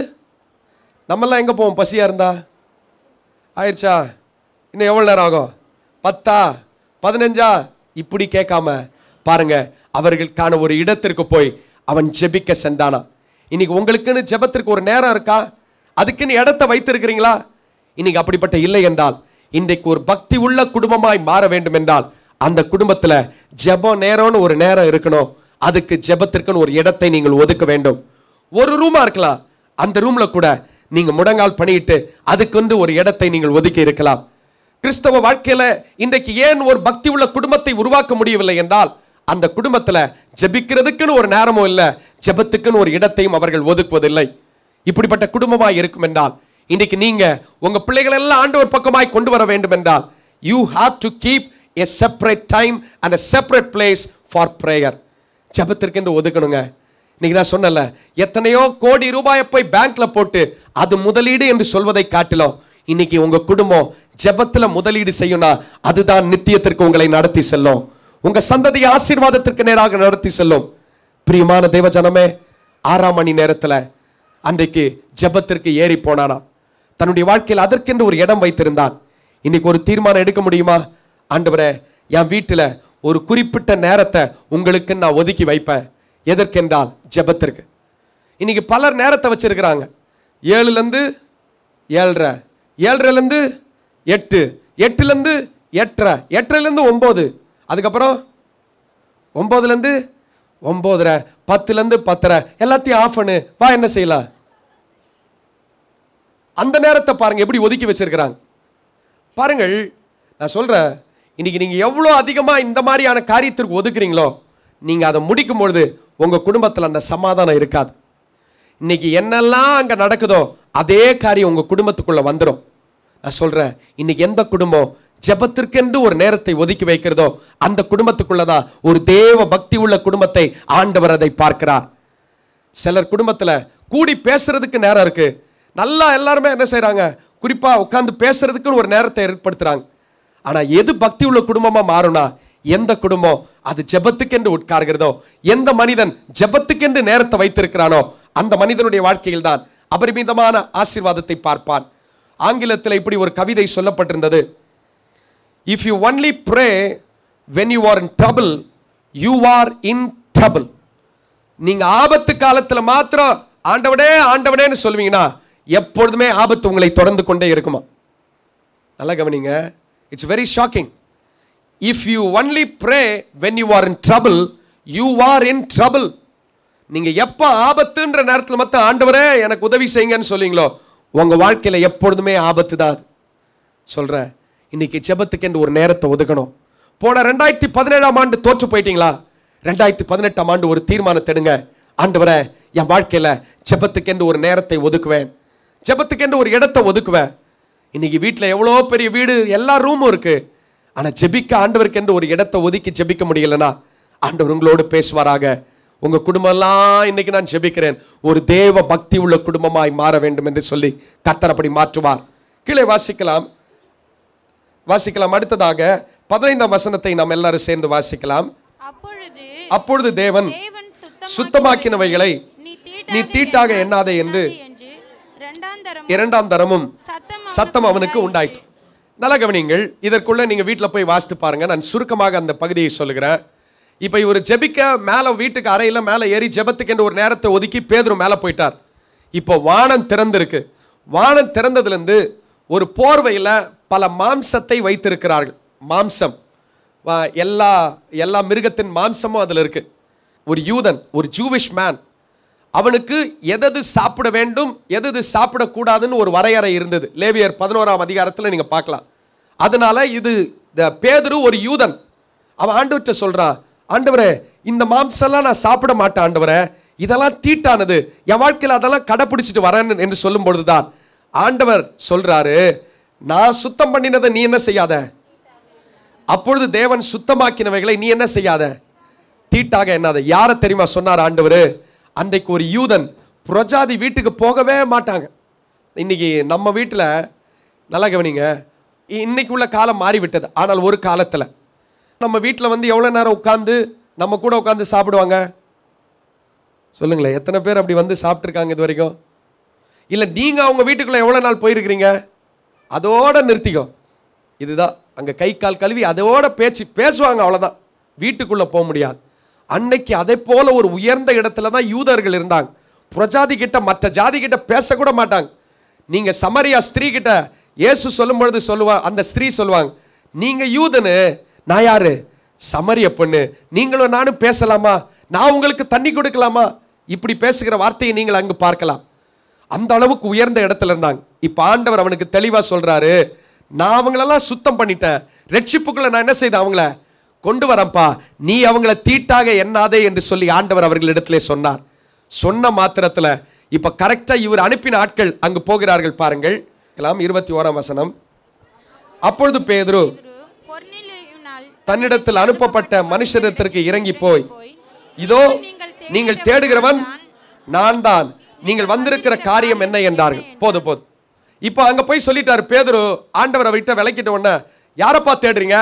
நம்மெல்லாம் எங்கே போவோம் பசியாக இருந்தா ஆயிடுச்சா இன்னும் எவ்வளோ நேரம் ஆகும் பத்தா பதினஞ்சா இப்படி கேட்காம பாருங்க அவர்களுக்கான ஒரு இடத்திற்கு போய் அவன் ஜெபிக்க சென்றானா இன்னைக்கு உங்களுக்குன்னு ஜெபத்திற்கு ஒரு நேரம் இருக்கா அதுக்குன்னு இடத்த வைத்திருக்கிறீங்களா இன்னைக்கு அப்படிப்பட்ட இல்லை என்றால் இன்றைக்கு ஒரு பக்தி உள்ள குடும்பமாய் மாற வேண்டும் என்றால் அந்த குடும்பத்தில் ஜெப நேரம்னு ஒரு நேரம் இருக்கணும் அதுக்கு ஜெபத்திற்குன்னு ஒரு இடத்தை நீங்கள் ஒதுக்க வேண்டும் ஒரு ரூமாக இருக்கலாம் அந்த ரூமில் கூட நீங்கள் முடங்கால் பண்ணிட்டு அதுக்கு வந்து ஒரு இடத்தை நீங்கள் ஒதுக்கி இருக்கலாம் கிறிஸ்தவ வாழ்க்கையில் இன்றைக்கு ஏன் ஒரு பக்தி உள்ள குடும்பத்தை உருவாக்க முடியவில்லை என்றால் அந்த குடும்பத்தில் ஜெபிக்கிறதுக்குன்னு ஒரு நேரமும் இல்லை ஜெபத்துக்குன்னு ஒரு இடத்தையும் அவர்கள் ஒதுக்குவதில்லை இப்படிப்பட்ட குடும்பமாய் இருக்கும் என்றால் இன்றைக்கு நீங்க உங்க பிள்ளைகள் எல்லாம் ஆண்டவர் பக்கமாய் கொண்டு வர வேண்டும் என்றால் you have to keep a separate time and a separate place for prayer ஜபத்திற்கு என்று ஒதுக்கணுங்க இன்னைக்கு நான் சொன்னல எத்தனையோ கோடி ரூபாயை போய் பேங்க்ல போட்டு அது முதலீடு என்று சொல்வதை காட்டிலும் இன்னைக்கு உங்க குடும்பம் ஜபத்தில் முதலீடு செய்யும்னா அதுதான் நித்தியத்திற்கு உங்களை நடத்தி செல்லும் உங்க சந்ததியை ஆசீர்வாதத்திற்கு நேராக நடத்தி செல்லும் பிரியமான தேவஜனமே ஆறாம் மணி நேரத்தில் அன்றைக்கு ஜபத்திற்கு ஏறி போனானா தன்னுடைய வாழ்க்கையில் அதற்கென்று ஒரு இடம் வைத்திருந்தான் இன்னைக்கு ஒரு தீர்மானம் எடுக்க முடியுமா ஆண்டவரே என் வீட்டில் ஒரு குறிப்பிட்ட நேரத்தை உங்களுக்கு நான் ஒதுக்கி வைப்பேன் எதற்கென்றால் ஜபத்திற்கு இன்னைக்கு பலர் நேரத்தை வச்சிருக்கிறாங்க ஏழுலேருந்து ஏழரை ஏழரைலேருந்து எட்டு எட்டுலேருந்து எட்டரை எட்டரைலேருந்து ஒம்பது அதுக்கப்புறம் ஒம்போதுலேருந்து ஒம்போதரை பத்துலேருந்து பத்தரை எல்லாத்தையும் ஆஃப் பண்ணு வா என்ன செய்யலாம் அந்த நேரத்தை பாருங்கள் எப்படி ஒதுக்கி வச்சுருக்கிறாங்க பாருங்கள் நான் சொல்கிறேன் இன்றைக்கி நீங்கள் எவ்வளோ அதிகமாக இந்த மாதிரியான காரியத்திற்கு ஒதுக்குறீங்களோ நீங்கள் அதை முடிக்கும் பொழுது உங்கள் குடும்பத்தில் அந்த சமாதானம் இருக்காது இன்றைக்கி என்னெல்லாம் அங்கே நடக்குதோ அதே காரியம் உங்கள் குடும்பத்துக்குள்ளே வந்துடும் நான் சொல்கிறேன் இன்றைக்கி எந்த குடும்பம் ஜபத்திற்கென்று ஒரு நேரத்தை ஒதுக்கி வைக்கிறதோ அந்த குடும்பத்துக்குள்ளதான் ஒரு தேவ பக்தி உள்ள குடும்பத்தை ஆண்டவர் அதை பார்க்கிறார் சிலர் குடும்பத்தில் கூடி பேசுறதுக்கு நேரம் இருக்கு நல்லா எல்லாருமே என்ன செய்கிறாங்க குறிப்பாக உட்காந்து பேசுறதுக்குன்னு ஒரு நேரத்தை ஏற்படுத்துகிறாங்க ஆனால் எது பக்தி உள்ள குடும்பமாக மாறும்னா எந்த குடும்பம் அது ஜெபத்துக்கென்று உட்கார்கிறதோ எந்த மனிதன் ஜெபத்துக்கென்று நேரத்தை வைத்திருக்கிறானோ அந்த மனிதனுடைய வாழ்க்கையில் தான் அபரிமிதமான ஆசீர்வாதத்தை பார்ப்பான் ஆங்கிலத்தில் இப்படி ஒரு கவிதை சொல்லப்பட்டிருந்தது if you only pray when you are in trouble you are in trouble நீங்கள் ஆபத்து காலத்தில் மாத்திரம் ஆண்டவனே ஆண்டவனேன்னு சொல்லுவீங்கன்னா எப்பொழுதுமே ஆபத்து உங்களை தொடர்ந்து கொண்டே இருக்குமா நல்லா கவனிங்க it's very shocking if you only pray when you are in trouble you are in trouble நீங்கள் எப்போ ஆபத்துன்ற நேரத்தில் மட்டும் ஆண்டவரே எனக்கு உதவி செய்யுங்கன்னு சொல்லுவீங்களோ உங்கள் வாழ்க்கையில் எப்பொழுதுமே ஆபத்து தான் சொல்கிறேன் இன்னைக்கு ஜெபத்துக்கு என்று ஒரு நேரத்தை ஒதுக்கணும் போன ரெண்டாயிரத்தி பதினேழாம் ஆண்டு தோற்று போயிட்டீங்களா ரெண்டாயிரத்தி பதினெட்டாம் ஆண்டு ஒரு தெடுங்க ஆண்டு ஆண்டவரை என் வாழ்க்கையில் ஜெபத்துக்கென்று ஒரு நேரத்தை ஒதுக்குவேன் ஜெபத்துக்கென்று ஒரு இடத்தை ஒதுக்குவேன் இன்னைக்கு வீட்டில் எவ்வளோ பெரிய வீடு எல்லா ரூமும் இருக்குது ஆனால் ஜெபிக்க ஆண்டவருக்கென்று ஒரு இடத்தை ஒதுக்கி ஜெபிக்க முடியலனா ஆண்டவர் உங்களோடு பேசுவாராக உங்கள் குடும்பம்லாம் இன்னைக்கு நான் ஜெபிக்கிறேன் ஒரு தேவ பக்தி உள்ள குடும்பமாய் மாற வேண்டும் என்று சொல்லி கத்தரப்படி மாற்றுவார் கீழே வாசிக்கலாம் வாசிக்கலாம் அடுத்ததாக பதினைந்தாம் வசனத்தை நாம் எல்லாரும் சேர்ந்து வாசிக்கலாம் அப்பொழுது தேவன் சுத்தமாக்கினவைகளை நீ தீட்டாக எண்ணாதே என்று இரண்டாம் தரமும் சத்தம் அவனுக்கு உண்டாயிற்று நல்ல கவனிங்கள் இதற்குள்ள நீங்க வீட்டில் போய் வாசித்து பாருங்க நான் சுருக்கமாக அந்த பகுதியை சொல்லுகிறேன் இப்போ இவர் ஜெபிக்க மேலே வீட்டுக்கு அறையில் மேலே ஏறி ஜெபத்துக்கு ஒரு நேரத்தை ஒதுக்கி பேதரும் மேலே போயிட்டார் இப்போ வானம் திறந்திருக்கு வானம் திறந்ததுலேருந்து ஒரு போர்வையில் பல மாம்சத்தை வைத்திருக்கிறார்கள் மாம்சம் எல்லா எல்லா மிருகத்தின் மாம்சமும் அதில் இருக்குது ஒரு யூதன் ஒரு ஜூவிஷ் மேன் அவனுக்கு எதது சாப்பிட வேண்டும் எதது சாப்பிடக்கூடாதுன்னு ஒரு வரையறை இருந்தது லேவியர் பதினோராம் அதிகாரத்தில் நீங்கள் பார்க்கலாம் அதனால் இது இந்த பேதரு ஒரு யூதன் அவன் ஆண்டவர்கிட்ட சொல்கிறான் ஆண்டவரே இந்த மாம்சம்லாம் நான் சாப்பிட மாட்டேன் ஆண்டவரே இதெல்லாம் தீட்டானது என் வாழ்க்கையில் அதெல்லாம் கடைப்பிடிச்சிட்டு வரேன்னு என்று சொல்லும் பொழுது தான் ஆண்டவர் சொல்கிறாரு நான் சுத்தம் பண்ணினதை நீ என்ன செய்யாத அப்பொழுது தேவன் சுத்தமாக்கினவைகளை நீ என்ன செய்யாத தீட்டாக என்னாத யாரை தெரியுமா சொன்னார் ஆண்டவர் அன்றைக்கு ஒரு யூதன் புரஜாதி வீட்டுக்கு போகவே மாட்டாங்க இன்னைக்கு நம்ம வீட்டில் நல்லா கவனிங்க இன்னைக்கு உள்ள காலம் மாறிவிட்டது ஆனால் ஒரு காலத்தில் நம்ம வீட்டில் வந்து எவ்வளோ நேரம் உட்காந்து நம்ம கூட உட்காந்து சாப்பிடுவாங்க சொல்லுங்களேன் எத்தனை பேர் அப்படி வந்து சாப்பிட்ருக்காங்க இது வரைக்கும் இல்லை நீங்கள் அவங்க வீட்டுக்குள்ளே எவ்வளோ நாள் போயிருக்கிறீங்க அதோட நிறுத்திக்கோ இதுதான் அங்கே கை கால் கழுவி அதோட பேச்சு பேசுவாங்க அவ்வளோதான் வீட்டுக்குள்ளே போக முடியாது அன்னைக்கு அதே போல் ஒரு உயர்ந்த இடத்துல தான் யூதர்கள் இருந்தாங்க புரஜாதி கிட்ட மற்ற ஜாதி கிட்ட பேசக்கூட மாட்டாங்க நீங்கள் சமரியா ஸ்திரீ கிட்ட இயேசு சொல்லும் பொழுது சொல்லுவாங்க அந்த ஸ்திரீ சொல்லுவாங்க நீங்கள் யூதனு நான் யாரு சமரிய பொண்ணு நீங்களும் நானும் பேசலாமா நான் உங்களுக்கு தண்ணி கொடுக்கலாமா இப்படி பேசுகிற வார்த்தையை நீங்கள் அங்கு பார்க்கலாம் அந்த அளவுக்கு உயர்ந்த இடத்துல இருந்தாங்க இப்போ ஆண்டவர் அவனுக்கு தெளிவாக சொல்கிறாரு நான் அவங்களெல்லாம் சுத்தம் பண்ணிட்டேன் ரட்சிப்புக்குள்ள நான் என்ன செய்தேன் அவங்கள கொண்டு வரப்பா நீ அவங்கள தீட்டாக எண்ணாதே என்று சொல்லி ஆண்டவர் அவர்களிடத்திலே சொன்னார் சொன்ன மாத்திரத்தில் இப்போ கரெக்டாக இவர் அனுப்பின ஆட்கள் அங்கு போகிறார்கள் பாருங்கள் கலாம் இருபத்தி ஓராம் வசனம் அப்பொழுது பேதுரு தன்னிடத்தில் அனுப்பப்பட்ட மனுஷரிடத்திற்கு இறங்கி போய் இதோ நீங்கள் தேடுகிறவன் நான் தான் நீங்கள் வந்திருக்கிற காரியம் என்ன என்றார்கள் போதும் போதும் இப்போ அங்கே போய் சொல்லிட்டாரு பேதரு ஆண்டவரை விட்ட விளக்கிட்ட உடனே யாரப்பா தேடுறீங்க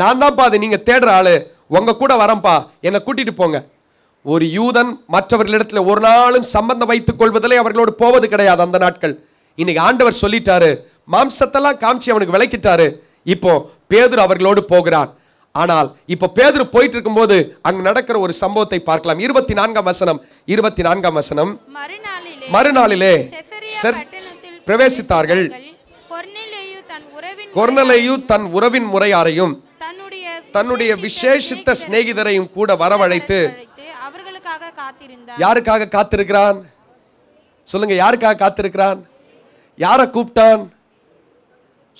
நான் தான்ப்பா அது நீங்கள் தேடுற ஆளு உங்கள் கூட வரம்பா என்னை கூட்டிகிட்டு போங்க ஒரு யூதன் மற்றவர்களிடத்தில் ஒரு நாளும் சம்பந்தம் வைத்துக் கொள்வதிலே அவர்களோடு போவது கிடையாது அந்த நாட்கள் இன்னைக்கு ஆண்டவர் சொல்லிட்டாரு மாம்சத்தெல்லாம் காமிச்சு அவனுக்கு விளக்கிட்டாரு இப்போ பேதுரு அவர்களோடு போகிறான் ஆனால் இப்போ பேதுரு போயிட்டு இருக்கும்போது அங்கு நடக்கிற ஒரு சம்பவத்தை பார்க்கலாம் இருபத்தி நான்காம் வசனம் இருபத்தி நான்காம் வசனம் மறுநாள் மறுநாளிலே பிரவேசித்தார்கள் கொர்னலையு தன் உறவின் முறையாரையும் தன்னுடைய விசேஷித்த சிநேகிதரையும் கூட வரவழைத்து யாருக்காக காத்திருக்கிறான் சொல்லுங்க யாருக்காக காத்திருக்கிறான் யாரை கூப்பிட்டான்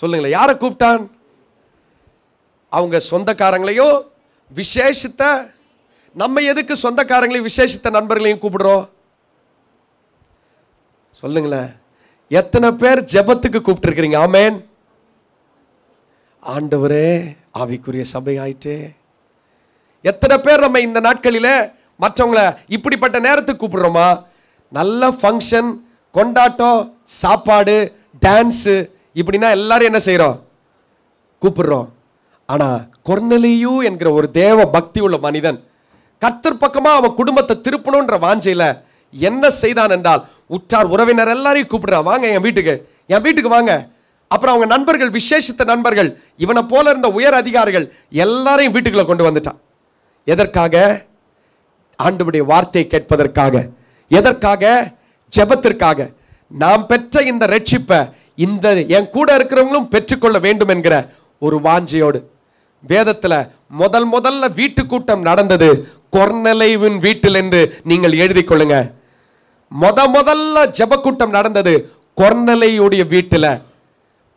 சொல்லுங்களேன் யாரை கூப்பிட்டான் அவங்க சொந்தக்காரங்களையும் விசேஷித்த நம்ம எதுக்கு சொந்தக்காரங்களையும் விசேஷித்த நண்பர்களையும் கூப்பிடுறோம் சொல்லுங்களேன் எத்தனை பேர் ஜபத்துக்கு கூப்பிட்டுருக்கிறீங்க ஆமேன் ஆண்டவரே ஆவிக்குரிய சபை ஆயிட்டே எத்தனை பேர் நம்ம இந்த நாட்களில் மற்றவங்கள இப்படிப்பட்ட நேரத்துக்கு கூப்பிடுறோமா நல்ல ஃபங்க்ஷன் கொண்டாட்டம் சாப்பாடு டான்ஸு இப்படின்னா எல்லாரும் என்ன செய்கிறோம் கூப்பிடுறோம் ஆனால் கொர்னலியூ என்கிற ஒரு தேவ பக்தி உள்ள மனிதன் கர்த்தர் பக்கமாக அவன் குடும்பத்தை திருப்பணுன்ற வாஞ்சையில் என்ன செய்தான் என்றால் உற்றார் உறவினர் எல்லாரையும் கூப்பிடுறான் வாங்க என் வீட்டுக்கு என் வீட்டுக்கு வாங்க அப்புறம் அவங்க நண்பர்கள் விசேஷித்த நண்பர்கள் இவனை போல இருந்த உயர் அதிகாரிகள் எல்லாரையும் வீட்டுக்குள்ளே கொண்டு வந்துட்டான் எதற்காக ஆண்டுடைய வார்த்தையை கேட்பதற்காக எதற்காக ஜெபத்திற்காக நாம் பெற்ற இந்த ரட்சிப்பை இந்த என் கூட இருக்கிறவங்களும் பெற்றுக்கொள்ள வேண்டும் என்கிற ஒரு வாஞ்சியோடு வேதத்தில் முதல் முதல்ல வீட்டு கூட்டம் நடந்தது கொர்நலைவின் வீட்டில் என்று நீங்கள் எழுதி கொள்ளுங்கள் முத முதல்ல ஜபக்கூட்டம் நடந்தது கொர்னலையுடைய வீட்டில்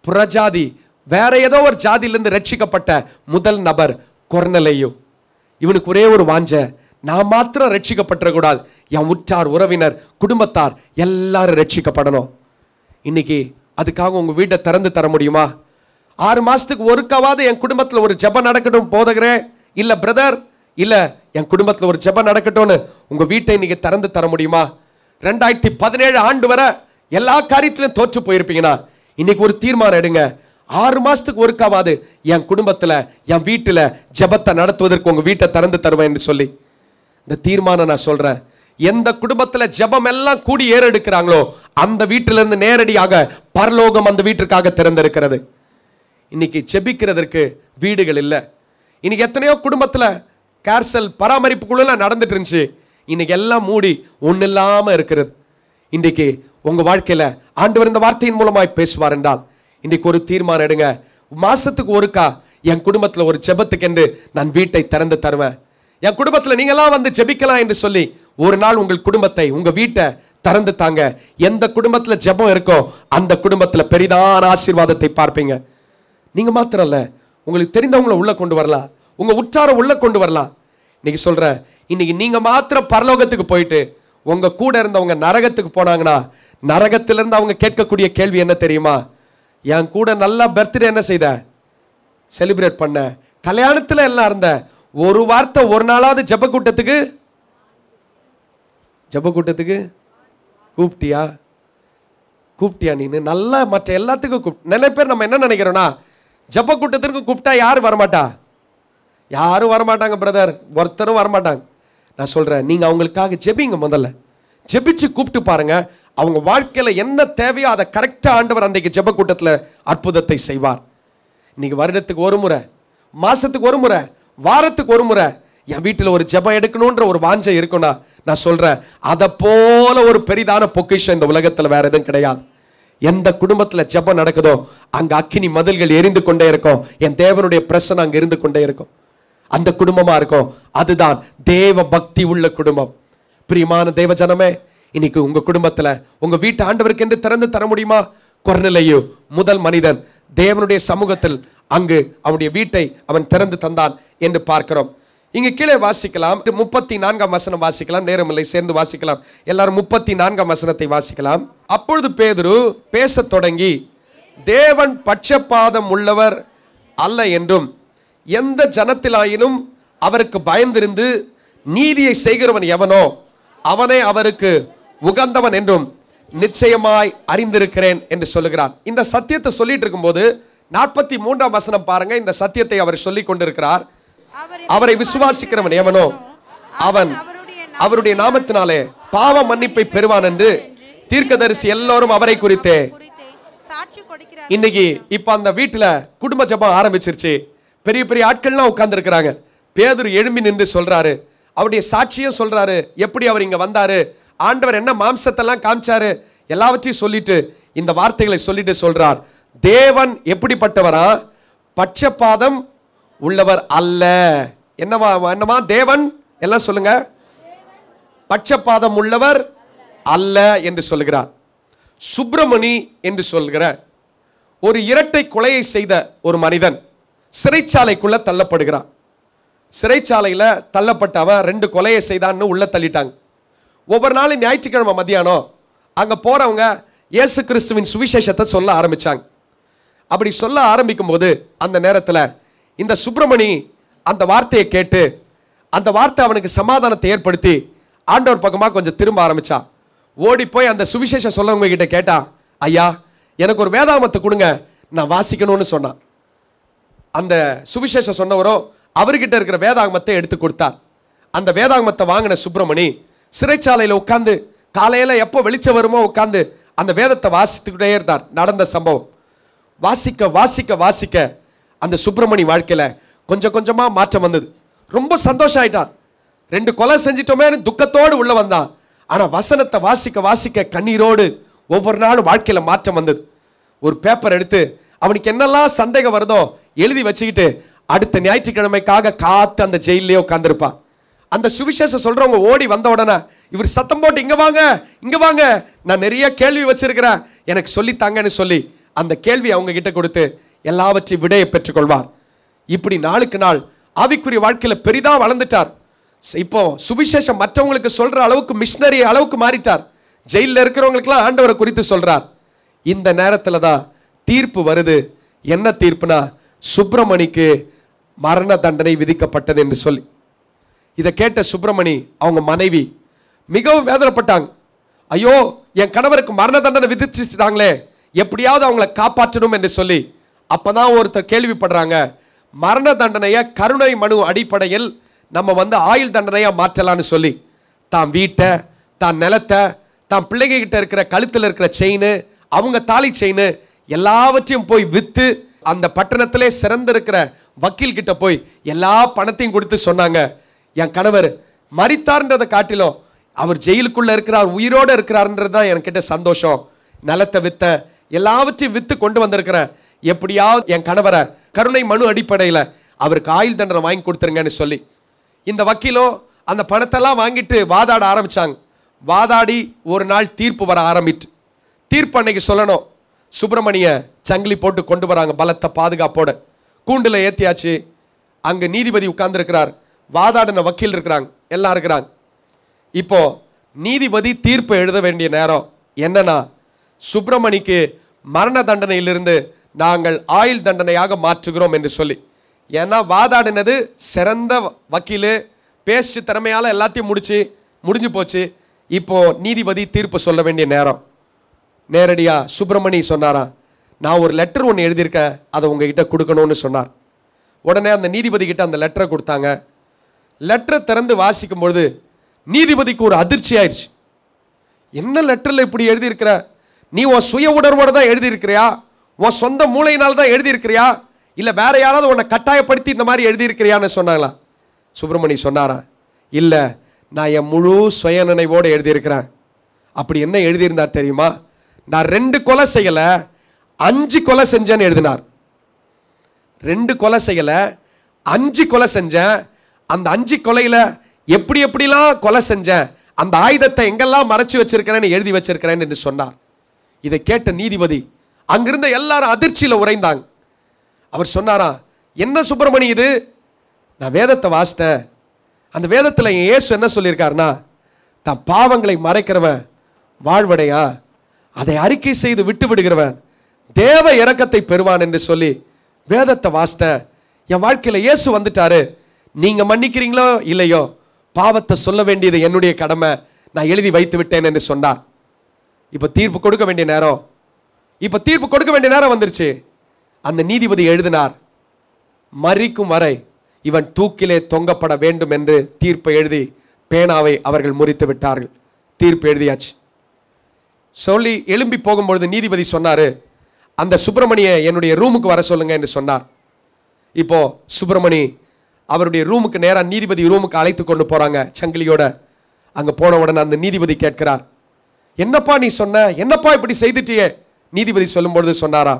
புறஜாதி வேற ஏதோ ஒரு ஜாதியிலேருந்து ரட்சிக்கப்பட்ட முதல் நபர் கொர்னலையோ இவனுக்கு ஒரே ஒரு வாஞ்ச நான் மாத்திரம் ரட்சிக்கப்பட்டக்கூடாது என் உற்றார் உறவினர் குடும்பத்தார் எல்லாரும் ரட்சிக்கப்படணும் இன்னைக்கு அதுக்காக உங்கள் வீட்டை திறந்து தர முடியுமா ஆறு மாதத்துக்கு ஒருக்காவது என் குடும்பத்தில் ஒரு ஜபம் நடக்கட்டும் போதகிறேன் இல்லை பிரதர் இல்லை என் குடும்பத்தில் ஒரு ஜபம் நடக்கட்டும்னு உங்கள் வீட்டை இன்னைக்கு திறந்து தர முடியுமா ரெண்டாயிரத்தி பதினேழு ஆண்டு வரை எல்லா காரியத்திலும் தோற்று போயிருப்பீங்கன்னா இன்னைக்கு ஒரு தீர்மானம் எடுங்க ஆறு மாதத்துக்கு ஒருக்காவாது என் குடும்பத்தில் என் வீட்டில் ஜபத்தை நடத்துவதற்கு உங்கள் வீட்டை திறந்து தருவேன் என்று சொல்லி இந்த தீர்மானம் நான் சொல்கிறேன் எந்த குடும்பத்தில் ஜபம் எல்லாம் கூடி ஏறெடுக்கிறாங்களோ அந்த வீட்டிலிருந்து நேரடியாக பரலோகம் அந்த வீட்டிற்காக திறந்திருக்கிறது இன்னைக்கு ஜபிக்கிறதற்கு வீடுகள் இல்லை இன்னைக்கு எத்தனையோ குடும்பத்தில் கேர்சல் பராமரிப்புக்குள்ள நடந்துட்டு இருந்துச்சு இன்னைக்கு எல்லாம் மூடி ஒன்றும் இல்லாமல் இருக்கிறது இன்றைக்கு உங்கள் வாழ்க்கையில் ஆண்டவர் இந்த வார்த்தையின் மூலமாய் பேசுவார் என்றால் இன்றைக்கு ஒரு தீர்மானம் எடுங்க மாதத்துக்கு ஒருக்கா என் குடும்பத்தில் ஒரு ஜெபத்துக்கு என்று நான் வீட்டை திறந்து தருவேன் என் குடும்பத்தில் நீங்களாம் வந்து ஜெபிக்கலாம் என்று சொல்லி ஒரு நாள் உங்கள் குடும்பத்தை உங்கள் வீட்டை திறந்து தாங்க எந்த குடும்பத்தில் ஜெபம் இருக்கோ அந்த குடும்பத்தில் பெரிதான ஆசீர்வாதத்தை பார்ப்பீங்க நீங்கள் மாத்திரம் இல்லை உங்களுக்கு தெரிந்தவங்களை உள்ளே கொண்டு வரலாம் உங்கள் உற்சாரம் உள்ளே கொண்டு வரலாம் இன்னைக்கு சொல்ற இன்னைக்கு நீங்கள் மாத்திரம் பரலோகத்துக்கு போயிட்டு உங்கள் கூட இருந்தவங்க நரகத்துக்கு போனாங்கன்னா நரகத்திலிருந்து அவங்க கேட்கக்கூடிய கேள்வி என்ன தெரியுமா என் கூட நல்லா பர்த்டே என்ன செய்த செலிப்ரேட் பண்ண கல்யாணத்தில் எல்லாம் இருந்த ஒரு வார்த்தை ஒரு நாளாவது ஜப கூட்டத்துக்கு கூட்டத்துக்கு கூப்பிட்டியா கூப்பிட்டியா நீ நல்லா மற்ற எல்லாத்துக்கும் கூப் நிறைய பேர் நம்ம என்ன நினைக்கிறோன்னா ஜப்ப கூட்டத்திற்கு கூப்பிட்டா யார் வரமாட்டா யாரும் வரமாட்டாங்க பிரதர் ஒருத்தரும் வரமாட்டாங்க நான் சொல்கிறேன் நீங்கள் அவங்களுக்காக ஜெபிங்க முதல்ல ஜெபிச்சு கூப்பிட்டு பாருங்கள் அவங்க வாழ்க்கையில் என்ன தேவையோ அதை கரெக்டாக ஆண்டவர் அன்றைக்கு ஜெப கூட்டத்தில் அற்புதத்தை செய்வார் இன்றைக்கி வருடத்துக்கு ஒரு முறை மாதத்துக்கு ஒரு முறை வாரத்துக்கு ஒரு முறை என் வீட்டில் ஒரு ஜெபம் எடுக்கணுன்ற ஒரு வாஞ்சை இருக்கும்னா நான் சொல்கிறேன் அதை போல ஒரு பெரிதான பொக்கிஷம் இந்த உலகத்தில் வேறு எதுவும் கிடையாது எந்த குடும்பத்தில் ஜெபம் நடக்குதோ அங்கே அக்கினி மதில்கள் எரிந்து கொண்டே இருக்கும் என் தேவனுடைய பிரசனை அங்கே இருந்து கொண்டே இருக்கும் அந்த குடும்பமாக இருக்கும் அதுதான் தேவ பக்தி உள்ள குடும்பம் பிரியமான தேவ ஜனமே இன்னைக்கு உங்கள் குடும்பத்தில் உங்கள் வீட்டு ஆண்டவருக்கு என்று திறந்து தர முடியுமா குரநிலையோ முதல் மனிதன் தேவனுடைய சமூகத்தில் அங்கு அவனுடைய வீட்டை அவன் திறந்து தந்தான் என்று பார்க்கிறோம் இங்கே கீழே வாசிக்கலாம் முப்பத்தி நான்காம் வசனம் வாசிக்கலாம் நேரமில்லை சேர்ந்து வாசிக்கலாம் எல்லாரும் முப்பத்தி நான்காம் வசனத்தை வாசிக்கலாம் அப்பொழுது பேதுரு பேசத் தொடங்கி தேவன் பட்சபாதம் உள்ளவர் அல்ல என்றும் எந்த ஜனத்திலாயினும் அவருக்கு பயந்திருந்து நீதியை செய்கிறவன் எவனோ அவனே அவருக்கு உகந்தவன் என்றும் நிச்சயமாய் அறிந்திருக்கிறேன் என்று சொல்லுகிறான் இந்த சத்தியத்தை சொல்லிட்டு இருக்கும்போது நாற்பத்தி மூன்றாம் வசனம் பாருங்க இந்த சத்தியத்தை அவர் சொல்லி கொண்டிருக்கிறார் அவரை விசுவாசிக்கிறவன் எவனோ அவன் அவருடைய நாமத்தினாலே பாவ மன்னிப்பை பெறுவான் என்று தீர்க்கதரிசி எல்லோரும் அவரை குறித்தே இன்னைக்கு இப்ப அந்த வீட்டுல குடும்ப ஜபம் ஆரம்பிச்சிருச்சு பெரிய பெரிய ஆட்கள்லாம் உட்கார்ந்துருக்கிறாங்க பேதர் எழும்பி நின்று சொல்கிறாரு அவருடைய சாட்சியும் சொல்கிறாரு எப்படி அவர் இங்கே வந்தார் ஆண்டவர் என்ன மாம்சத்தெல்லாம் காமிச்சாரு எல்லாவற்றையும் சொல்லிட்டு இந்த வார்த்தைகளை சொல்லிட்டு சொல்கிறார் தேவன் எப்படிப்பட்டவரா பட்சபாதம் உள்ளவர் அல்ல என்னவா என்னமா தேவன் எல்லாம் சொல்லுங்க பட்சபாதம் உள்ளவர் அல்ல என்று சொல்கிறார் சுப்பிரமணி என்று சொல்கிற ஒரு இரட்டை கொலையை செய்த ஒரு மனிதன் சிறைச்சாலைக்குள்ளே தள்ளப்படுகிறான் சிறைச்சாலையில் தள்ளப்பட்ட அவன் ரெண்டு கொலையை செய்தான்னு உள்ளே தள்ளிட்டாங்க ஒவ்வொரு நாளும் ஞாயிற்றுக்கிழமை மத்தியானம் அங்கே போகிறவங்க இயேசு கிறிஸ்துவின் சுவிசேஷத்தை சொல்ல ஆரம்பித்தாங்க அப்படி சொல்ல ஆரம்பிக்கும் போது அந்த நேரத்தில் இந்த சுப்பிரமணி அந்த வார்த்தையை கேட்டு அந்த வார்த்தை அவனுக்கு சமாதானத்தை ஏற்படுத்தி ஆண்டவர் பக்கமாக கொஞ்சம் திரும்ப ஆரம்பித்தான் ஓடி போய் அந்த சுவிசேஷம் சொல்லவங்க கிட்ட கேட்டான் ஐயா எனக்கு ஒரு வேதாமத்தை கொடுங்க நான் வாசிக்கணும்னு சொன்னான் அந்த சுவிசேஷம் சொன்னவரோ அவர்கிட்ட இருக்கிற வேதாகமத்தை எடுத்து கொடுத்தார் அந்த வேதாகமத்தை வாங்கின சுப்பிரமணி சிறைச்சாலையில் உட்காந்து காலையில் எப்போ வெளிச்சம் வருமோ உட்காந்து அந்த வேதத்தை வாசித்துக்கிட்டே இருந்தார் நடந்த சம்பவம் வாசிக்க வாசிக்க வாசிக்க அந்த சுப்பிரமணி வாழ்க்கையில் கொஞ்சம் கொஞ்சமாக மாற்றம் வந்தது ரொம்ப சந்தோஷம் ஆயிட்டார் ரெண்டு கொலை செஞ்சிட்டோமே துக்கத்தோடு உள்ளே வந்தான் ஆனால் வசனத்தை வாசிக்க வாசிக்க கண்ணீரோடு ஒவ்வொரு நாளும் வாழ்க்கையில் மாற்றம் வந்தது ஒரு பேப்பர் எடுத்து அவனுக்கு என்னெல்லாம் சந்தேகம் வருதோ எழுதி வச்சுக்கிட்டு அடுத்த ஞாயிற்றுக்கிழமைக்காக காத்து அந்த ஜெயிலே உட்காந்துருப்பான் அந்த சுவிசேஷம் சொல்கிறவங்க ஓடி வந்த உடனே இவர் சத்தம் போட்டு இங்கே வாங்க இங்கே வாங்க நான் நிறைய கேள்வி வச்சிருக்கிறேன் எனக்கு தாங்கன்னு சொல்லி அந்த கேள்வி அவங்க கிட்ட கொடுத்து எல்லாவற்றையும் விடையை பெற்றுக்கொள்வார் இப்படி நாளுக்கு நாள் ஆவிக்குரிய வாழ்க்கையில் பெரிதாக வளர்ந்துட்டார் இப்போ சுவிசேஷம் மற்றவங்களுக்கு சொல்கிற அளவுக்கு மிஷினரி அளவுக்கு மாறிட்டார் ஜெயிலில் இருக்கிறவங்களுக்குலாம் ஆண்டவரை குறித்து சொல்கிறார் இந்த நேரத்தில் தான் தீர்ப்பு வருது என்ன தீர்ப்புனா சுப்பிரமணிக்கு மரண தண்டனை விதிக்கப்பட்டது என்று சொல்லி இதை கேட்ட சுப்பிரமணி அவங்க மனைவி மிகவும் வேதனைப்பட்டாங்க ஐயோ என் கணவருக்கு மரண தண்டனை விதிச்சிட்டாங்களே எப்படியாவது அவங்கள காப்பாற்றணும் என்று சொல்லி அப்போதான் ஒருத்தர் கேள்விப்படுறாங்க மரண தண்டனையை கருணை மனு அடிப்படையில் நம்ம வந்து ஆயுள் தண்டனையாக மாற்றலான்னு சொல்லி தான் வீட்டை தான் நிலத்தை தான் பிள்ளைகிட்ட இருக்கிற கழுத்தில் இருக்கிற செயின் அவங்க தாலி செயின் எல்லாவற்றையும் போய் விற்று அந்த பட்டணத்திலே சிறந்திருக்கிற வக்கீல் கிட்ட போய் எல்லா பணத்தையும் கொடுத்து சொன்னாங்க என் கணவர் மறித்தார்ன்றதை காட்டிலும் அவர் ஜெயிலுக்குள்ளே இருக்கிறார் உயிரோடு இருக்கிறார்ன்றது தான் என்கிட்ட சந்தோஷம் நிலத்தை வித்த எல்லாவற்றையும் விற்று கொண்டு வந்திருக்கிறேன் எப்படியாவது என் கணவரை கருணை மனு அடிப்படையில் அவருக்கு ஆயுள் தண்டனை வாங்கி கொடுத்துருங்கன்னு சொல்லி இந்த வக்கீலும் அந்த பணத்தெல்லாம் வாங்கிட்டு வாதாட ஆரம்பித்தாங்க வாதாடி ஒரு நாள் தீர்ப்பு வர ஆரம்பிட்டு தீர்ப்பு அன்னைக்கு சொல்லணும் சுப்பிரமணிய சங்கிலி போட்டு கொண்டு வராங்க பலத்த பாதுகாப்போட கூண்டில் ஏற்றியாச்சு அங்கே நீதிபதி உட்கார்ந்துருக்கிறார் வாதாடின வக்கீல் இருக்கிறாங்க எல்லாம் இருக்கிறாங்க இப்போ நீதிபதி தீர்ப்பு எழுத வேண்டிய நேரம் என்னன்னா சுப்பிரமணிக்கு மரண தண்டனையிலிருந்து நாங்கள் ஆயுள் தண்டனையாக மாற்றுகிறோம் என்று சொல்லி ஏன்னா வாதாடினது சிறந்த வக்கீலு பேசி திறமையால் எல்லாத்தையும் முடிச்சு முடிஞ்சு போச்சு இப்போது நீதிபதி தீர்ப்பு சொல்ல வேண்டிய நேரம் நேரடியாக சுப்பிரமணி சொன்னாராம் நான் ஒரு லெட்டர் ஒன்று எழுதியிருக்கேன் அதை உங்ககிட்ட கொடுக்கணும்னு சொன்னார் உடனே அந்த நீதிபதி கிட்ட அந்த லெட்டரை கொடுத்தாங்க லெட்டரை திறந்து வாசிக்கும் பொழுது நீதிபதிக்கு ஒரு அதிர்ச்சி ஆயிடுச்சு என்ன லெட்டரில் இப்படி எழுதியிருக்கிற நீ உன் சுய உணர்வோடு தான் எழுதியிருக்கிறியா உன் சொந்த மூளையினால் தான் எழுதியிருக்கிறியா இல்லை வேற யாராவது உன்னை கட்டாயப்படுத்தி இந்த மாதிரி எழுதியிருக்கிறியான்னு சொன்னாங்களா சுப்பிரமணி சொன்னாரா இல்லை நான் என் முழு சுய நினைவோடு எழுதியிருக்கிறேன் அப்படி என்ன எழுதியிருந்தார் தெரியுமா நான் ரெண்டு கொலை செய்யலை அஞ்சு கொலை செஞ்சேன்னு எழுதினார் ரெண்டு கொலை செய்யலை அஞ்சு கொலை செஞ்சேன் அந்த அஞ்சு கொலையில் எப்படி எப்படிலாம் கொலை செஞ்சேன் அந்த ஆயுதத்தை எங்கெல்லாம் மறைச்சி வச்சிருக்கிறேன்னு எழுதி வச்சிருக்கிறேன்னு என்று சொன்னார் இதை கேட்ட நீதிபதி அங்கிருந்த எல்லாரும் அதிர்ச்சியில் உறைந்தாங்க அவர் சொன்னாரா என்ன சுப்பிரமணி இது நான் வேதத்தை வாசித்தேன் அந்த வேதத்தில் என் இயேசு என்ன சொல்லியிருக்காருனா தான் பாவங்களை மறைக்கிறவன் வாழ்வடையா அதை அறிக்கை செய்து விட்டு விடுகிறவன் தேவ இறக்கத்தை பெறுவான் என்று சொல்லி வேதத்தை வாசித்த என் வாழ்க்கையில் இயேசு வந்துட்டாரு நீங்கள் மன்னிக்கிறீங்களோ இல்லையோ பாவத்தை சொல்ல வேண்டியது என்னுடைய கடமை நான் எழுதி வைத்து விட்டேன் என்று சொன்னார் இப்போ தீர்ப்பு கொடுக்க வேண்டிய நேரம் இப்போ தீர்ப்பு கொடுக்க வேண்டிய நேரம் வந்துருச்சு அந்த நீதிபதி எழுதினார் மறிக்கும் வரை இவன் தூக்கிலே தொங்கப்பட வேண்டும் என்று தீர்ப்பை எழுதி பேனாவை அவர்கள் முறித்து விட்டார்கள் தீர்ப்பு எழுதியாச்சு சொல்லி எழும்பி போகும்பொழுது நீதிபதி சொன்னார் அந்த சுப்பிரமணிய என்னுடைய ரூமுக்கு வர சொல்லுங்க என்று சொன்னார் இப்போது சுப்பிரமணி அவருடைய ரூமுக்கு நேராக நீதிபதி ரூமுக்கு அழைத்து கொண்டு போகிறாங்க சங்கிலியோட அங்கே போன உடனே அந்த நீதிபதி கேட்கிறார் என்னப்பா நீ சொன்ன என்னப்பா இப்படி செய்துட்டியே நீதிபதி சொல்லும்பொழுது சொன்னாரா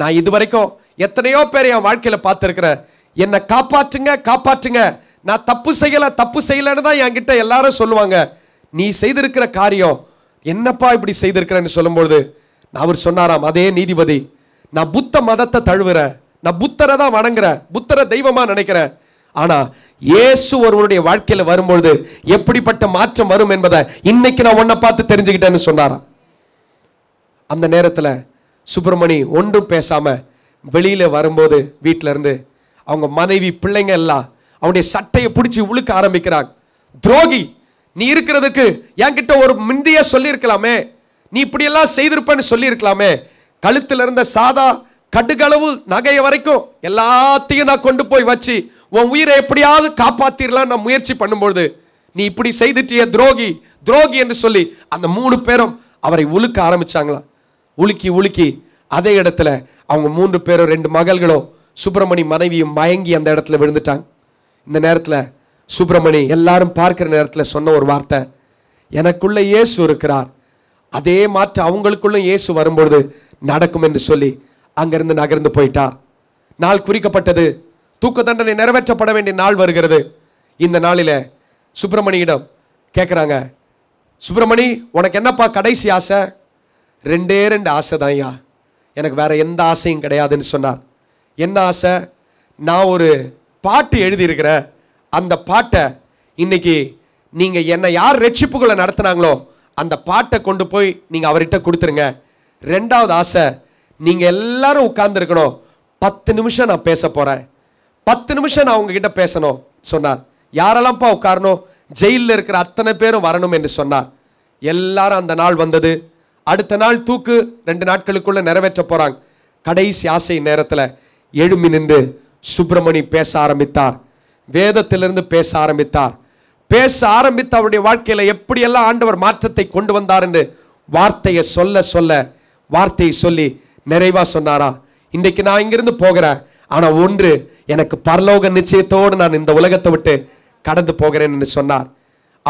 நான் இது வரைக்கும் எத்தனையோ பேர் என் வாழ்க்கையில் பார்த்துருக்குறேன் என்னை காப்பாற்றுங்க காப்பாற்றுங்க நான் தப்பு செய்யலை தப்பு செய்யலைன்னு தான் என்கிட்ட எல்லாரும் சொல்லுவாங்க நீ செய்திருக்கிற காரியம் என்னப்பா இப்படி செய்திருக்கிறேன்னு சொல்லும்பொழுது அவர் சொன்னாராம் அதே நீதிபதி நான் புத்த மதத்தை தழுவுறேன் நான் புத்தரை தான் வணங்குறேன் புத்தரை தெய்வமாக நினைக்கிறேன் ஆனால் இயேசு ஒருவருடைய வாழ்க்கையில் வரும்பொழுது எப்படிப்பட்ட மாற்றம் வரும் என்பதை இன்னைக்கு நான் உன்னை பார்த்து தெரிஞ்சுக்கிட்டேன்னு சொன்னாராம் அந்த நேரத்தில் சுப்பிரமணி ஒன்றும் பேசாமல் வெளியில் வரும்போது வீட்டிலேருந்து அவங்க மனைவி பிள்ளைங்க எல்லாம் அவனுடைய சட்டையை பிடிச்சி உழுக்க ஆரம்பிக்கிறாங்க துரோகி நீ இருக்கிறதுக்கு என்கிட்ட ஒரு முந்தைய சொல்லியிருக்கலாமே நீ இப்படியெல்லாம் செய்திருப்பேன்னு சொல்லியிருக்கலாமே கழுத்தில் இருந்த சாதா கடுகளவு நகைய வரைக்கும் எல்லாத்தையும் நான் கொண்டு போய் வச்சு உன் உயிரை எப்படியாவது காப்பாத்திரலாம் நான் முயற்சி பண்ணும்பொழுது நீ இப்படி செய்துட்டிய துரோகி துரோகி என்று சொல்லி அந்த மூணு பேரும் அவரை உழுக்க ஆரம்பிச்சாங்களாம் உலுக்கி உலுக்கி அதே இடத்துல அவங்க மூன்று பேரும் ரெண்டு மகள்களும் சுப்பிரமணி மனைவியும் மயங்கி அந்த இடத்துல விழுந்துட்டாங்க இந்த நேரத்தில் சுப்பிரமணி எல்லாரும் பார்க்கிற நேரத்தில் சொன்ன ஒரு வார்த்தை எனக்குள்ளே இயேசு இருக்கிறார் அதே மாற்றம் அவங்களுக்குள்ளே இயேசு வரும்பொழுது நடக்கும் என்று சொல்லி அங்கிருந்து நகர்ந்து போயிட்டார் நாள் குறிக்கப்பட்டது தூக்க தண்டனை நிறைவேற்றப்பட வேண்டிய நாள் வருகிறது இந்த நாளில் சுப்பிரமணியிடம் கேட்குறாங்க சுப்பிரமணி உனக்கு என்னப்பா கடைசி ஆசை ரெண்டே ரெண்டு ஆசை தான் ஐயா எனக்கு வேறு எந்த ஆசையும் கிடையாதுன்னு சொன்னார் என்ன ஆசை நான் ஒரு பாட்டு எழுதியிருக்கிறேன் அந்த பாட்டை இன்னைக்கு நீங்கள் என்னை யார் ரட்சிப்புக்குள்ளே நடத்துனாங்களோ அந்த பாட்டை கொண்டு போய் நீங்கள் அவர்கிட்ட கொடுத்துருங்க ரெண்டாவது ஆசை நீங்கள் எல்லாரும் உட்கார்ந்துருக்கணும் பத்து நிமிஷம் நான் பேச போகிறேன் பத்து நிமிஷம் நான் உங்ககிட்ட பேசணும் சொன்னார் யாரெல்லாம்ப்பா உட்காரணும் ஜெயிலில் இருக்கிற அத்தனை பேரும் வரணும் என்று சொன்னார் எல்லாரும் அந்த நாள் வந்தது அடுத்த நாள் தூக்கு ரெண்டு நாட்களுக்குள்ளே நிறைவேற்ற போகிறாங்க கடைசி ஆசை நேரத்தில் எழுமி நின்று சுப்பிரமணி பேச ஆரம்பித்தார் வேதத்திலிருந்து பேச ஆரம்பித்தார் பேச ஆரம்பித்து அவருடைய வாழ்க்கையில் எப்படியெல்லாம் ஆண்டவர் மாற்றத்தை கொண்டு வந்தார் என்று வார்த்தையை சொல்ல சொல்ல வார்த்தையை சொல்லி நிறைவாக சொன்னாரா இன்றைக்கு நான் இங்கிருந்து போகிறேன் ஆனால் ஒன்று எனக்கு பரலோக நிச்சயத்தோடு நான் இந்த உலகத்தை விட்டு கடந்து போகிறேன் என்று சொன்னார்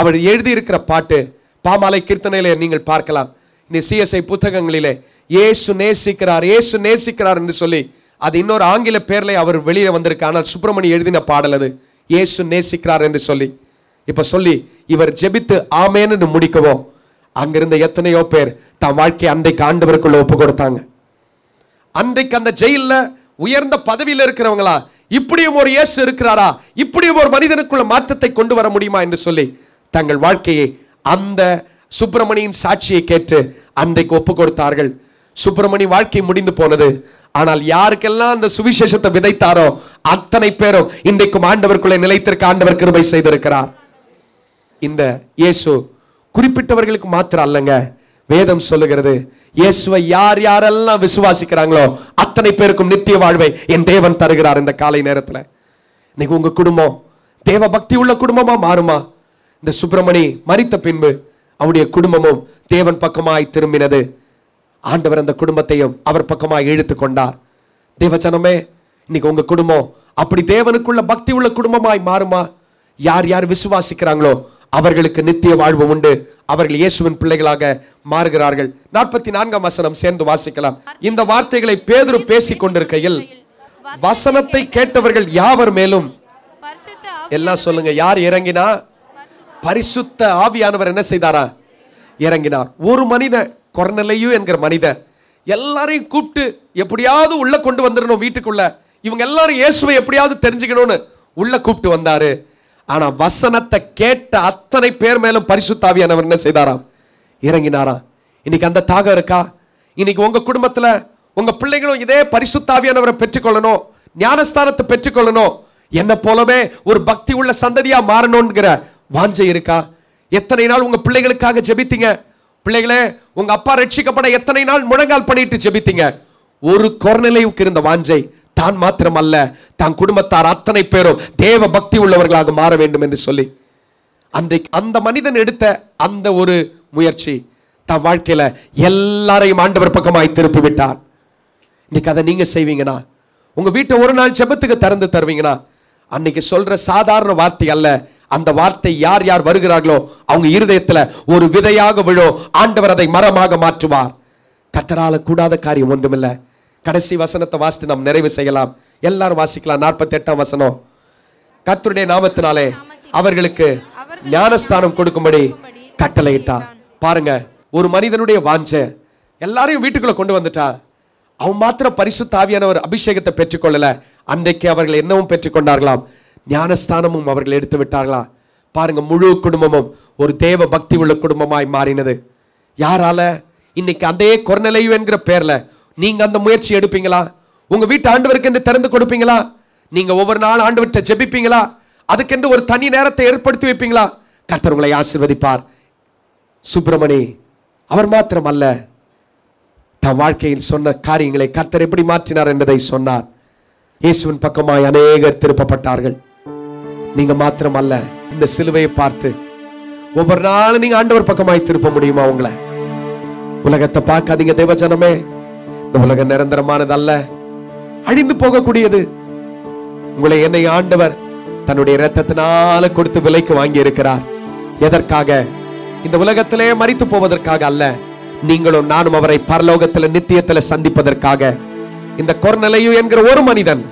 அவர் எழுதியிருக்கிற பாட்டு பாமாலை கீர்த்தனையிலே நீங்கள் பார்க்கலாம் இந்த சிஎஸ்ஐ புத்தகங்களிலே ஏசு நேசிக்கிறார் ஏசு நேசிக்கிறார் என்று சொல்லி அது இன்னொரு ஆங்கில பேரில் அவர் வெளியில் வந்திருக்கு ஆனால் சுப்பிரமணி எழுதின பாடல் அது இயேசு நேசிக்கிறார் என்று சொல்லி இப்போ சொல்லி இவர் ஜெபித்து ஆமேன்னு முடிக்கவும் அங்கிருந்த எத்தனையோ பேர் தன் வாழ்க்கை அன்றைக்கு ஆண்டவருக்குள்ள ஒப்பு கொடுத்தாங்க அன்றைக்கு அந்த ஜெயிலில் உயர்ந்த பதவியில் இருக்கிறவங்களா இப்படியும் ஒரு இயேசு இருக்கிறாரா இப்படியும் ஒரு மனிதனுக்குள்ள மாற்றத்தை கொண்டு வர முடியுமா என்று சொல்லி தங்கள் வாழ்க்கையை அந்த சுப்பிரமணியின் சாட்சியை கேட்டு அன்றைக்கு ஒப்பு கொடுத்தார்கள் சுப்பிரமணி வாழ்க்கை முடிந்து போனது ஆனால் யாருக்கெல்லாம் அந்த சுவிசேஷத்தை விதைத்தாரோ அத்தனை பேரும் இன்றைக்கும் ஆண்டவருக்குள்ளே நிலைத்திருக்க ஆண்டவர் கிருபை செய்திருக்கிறார் இந்த இயேசு குறிப்பிட்டவர்களுக்கு மாத்திரம் அல்லங்க வேதம் சொல்லுகிறது இயேசுவை யார் யாரெல்லாம் விசுவாசிக்கிறாங்களோ அத்தனை பேருக்கும் நித்திய வாழ்வை என் தேவன் தருகிறார் இந்த காலை நேரத்தில் இன்னைக்கு உங்க குடும்பம் தேவ பக்தி உள்ள குடும்பமா மாறுமா இந்த சுப்பிரமணி மறித்த பின்பு அவனுடைய குடும்பமும் தேவன் பக்கமாய் திரும்பினது ஆண்டவர் அந்த குடும்பத்தையும் அவர் பக்கமாக இழுத்து கொண்டார் தேவச்சனமே இன்னைக்கு உங்கள் குடும்பம் அப்படி தேவனுக்குள்ள பக்தி உள்ள குடும்பமாய் மாறுமா யார் யார் விசுவாசிக்கிறாங்களோ அவர்களுக்கு நித்திய வாழ்வு உண்டு அவர்கள் இயேசுவின் பிள்ளைகளாக மாறுகிறார்கள் நாற்பத்தி நான்காம் வசனம் சேர்ந்து வாசிக்கலாம் இந்த வார்த்தைகளை பேதுரு பேசிக் கொண்டிருக்கையில் வசனத்தை கேட்டவர்கள் யாவர் மேலும் எல்லாம் சொல்லுங்க யார் இறங்கினா பரிசுத்த ஆவியானவர் என்ன செய்தாரா இறங்கினார் ஒரு மனிதன் குறநிலையு என்கிற மனிதர் எல்லாரையும் கூப்பிட்டு எப்படியாவது உள்ளே கொண்டு வந்துடணும் வீட்டுக்குள்ளே இவங்க எல்லாரும் இயேசுவை எப்படியாவது தெரிஞ்சுக்கணும்னு உள்ளே கூப்பிட்டு வந்தார் ஆனால் வசனத்தை கேட்ட அத்தனை பேர் மேலும் பரிசுத்தாவியானவர் என்ன செய்தாராம் இறங்கினாராம் இன்னைக்கு அந்த தாகம் இருக்கா இன்னைக்கு உங்கள் குடும்பத்தில் உங்கள் பிள்ளைகளும் இதே பரிசுத்தாவியானவரை பெற்றுக்கொள்ளணும் ஞானஸ்தானத்தை பெற்றுக்கொள்ளணும் என்ன போலவே ஒரு பக்தி உள்ள சந்ததியாக மாறணுங்கிற வாஞ்சை இருக்கா எத்தனை நாள் உங்கள் பிள்ளைகளுக்காக ஜெபித்தீங்க பிள்ளைகளே உங்க அப்பா ரட்சிக்கப்பட எத்தனை நாள் முழங்கால் பண்ணிட்டு ஜெபித்தீங்க ஒரு குரநிலைவுக்கு இருந்த வாஞ்சை தான் மாத்திரம் அல்ல தான் குடும்பத்தார் அத்தனை பேரும் தேவ பக்தி உள்ளவர்களாக மாற வேண்டும் என்று சொல்லி அன்றைக்கு அந்த மனிதன் எடுத்த அந்த ஒரு முயற்சி தன் வாழ்க்கையில் எல்லாரையும் ஆண்டவர் பக்கமாய் திருப்பி விட்டார் இன்னைக்கு அதை நீங்கள் செய்வீங்கன்னா உங்கள் வீட்டை ஒரு நாள் செபத்துக்கு திறந்து தருவீங்கன்னா அன்னைக்கு சொல்கிற சாதாரண வார்த்தை அல்ல அந்த வார்த்தை யார் யார் வருகிறார்களோ அவங்க இருதயத்தில் ஒரு விதையாக விழோ ஆண்டவர் அதை மரமாக மாற்றுவார் கத்தரால கூடாத காரியம் ஒன்றுமில்லை கடைசி வசனத்தை வாசித்து நாம் நிறைவு செய்யலாம் எல்லாரும் வாசிக்கலாம் நாற்பத்தி எட்டாம் வசனம் கத்தருடைய நாமத்தினாலே அவர்களுக்கு ஞானஸ்தானம் கொடுக்கும்படி கட்டளையிட்டான் பாருங்க ஒரு மனிதனுடைய வாஞ்ச எல்லாரையும் வீட்டுக்குள்ள கொண்டு வந்துட்டா அவன் மாத்திரம் பரிசு தாவியான ஒரு அபிஷேகத்தை பெற்றுக்கொள்ளல அன்றைக்கு அவர்கள் என்னவும் பெற்றுக்கொண்டார்களாம் ஞானஸ்தானமும் அவர்கள் எடுத்து விட்டார்களா பாருங்க முழு குடும்பமும் ஒரு தேவ பக்தி உள்ள குடும்பமாய் மாறினது யாரால இன்னைக்கு அதே குறநிலையு என்கிற பேர்ல நீங்க அந்த முயற்சி எடுப்பீங்களா உங்க வீட்டு ஆண்டவருக்கு என்று திறந்து கொடுப்பீங்களா நீங்க ஒவ்வொரு நாள் விட்ட ஜெபிப்பீங்களா அதுக்கென்று ஒரு தனி நேரத்தை ஏற்படுத்தி வைப்பீங்களா கர்த்தர் உங்களை ஆசிர்வதிப்பார் சுப்பிரமணி அவர் மாத்திரம் அல்ல தன் வாழ்க்கையில் சொன்ன காரியங்களை கர்த்தர் எப்படி மாற்றினார் என்பதை சொன்னார் இயேசுவின் பக்கமாய் அநேகர் திருப்பப்பட்டார்கள் நீங்க மாத்திரம் அல்ல இந்த சிலுவையை பார்த்து ஒவ்வொரு நாளும் நீங்க ஆண்டவர் பக்கமாய் திருப்ப முடியுமா உங்களை உலகத்தை பார்க்காதீங்க தேவஜனமே இந்த உலகம் நிரந்தரமானது அல்ல அழிந்து போகக்கூடியது உங்களை என்னை ஆண்டவர் தன்னுடைய இரத்தத்தினால கொடுத்து விலைக்கு வாங்கி இருக்கிறார் எதற்காக இந்த உலகத்திலே மறித்து போவதற்காக அல்ல நீங்களும் நானும் அவரை பரலோகத்துல நித்தியத்துல சந்திப்பதற்காக இந்த கொர்நலையு என்கிற ஒரு மனிதன்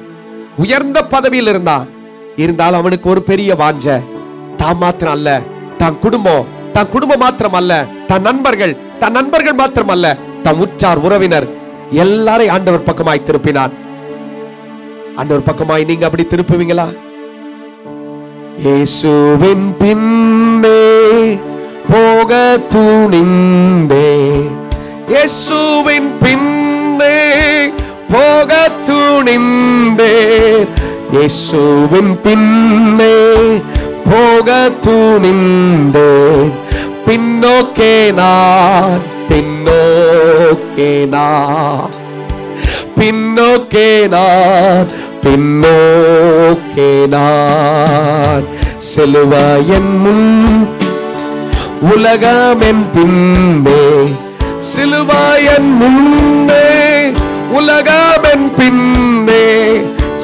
உயர்ந்த பதவியில் இருந்தான் இருந்தாலும் அவனுக்கு ஒரு பெரிய வாஞ்ச தான் மாத்திரம் அல்ல தான் குடும்பம் தன் குடும்பம் மாத்திரம் அல்ல தன் நண்பர்கள் தன் நண்பர்கள் மாத்திரம் அல்ல தன் உற்றார் உறவினர் எல்லாரையும் ஆண்டவர் பக்கமாய் திருப்பினார் ஆண்டவர் பக்கமாய் நீங்க அப்படி திருப்புவீங்களா இயேசுவின் பின்னே போக துணிந்தே இயேசுவின் பின்னே போக துணிந்தே இயேசுவின் பின்னே போக துணிந்தேன் பின்னோக்கே நான் பின்னோக்கே நான் பின்னோக்கே நான் பின்னோக்கே நான் என் முன் உலகம் என் பின்பே சிலுவாயன் முன்னே என் பின்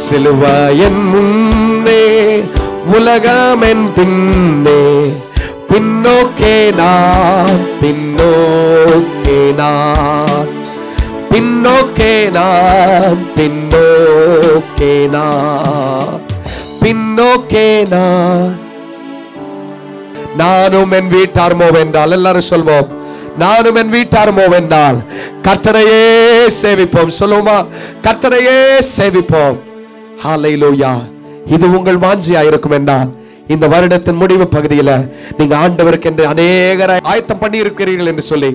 சிலுவாயன் முன்னே உலகமென் பின்னே பின்னோக்கே நான் பின்னோக்கே நான் பின்னோக்கே நான் பின்னோக்கே நான் பின்னோக்கே நான் நானும் என் வீட்டார் மோவென்றால் எல்லாரும் சொல்வோம் நானும் என் வீட்டார் மோவென்றால் கர்த்தரையே சேவிப்போம் சொல்லுவோமா கர்த்தரையே சேவிப்போம் ஹாலைலோயா இது உங்கள் வாஞ்சியா இருக்கும் என்றால் இந்த வருடத்தின் முடிவு பகுதியில நீங்க ஆண்டவருக்கு என்று அநேகரை ஆயத்தம் பண்ணி இருக்கிறீர்கள் என்று சொல்லி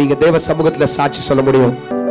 நீங்க தேவ சமூகத்துல சாட்சி சொல்ல முடியும்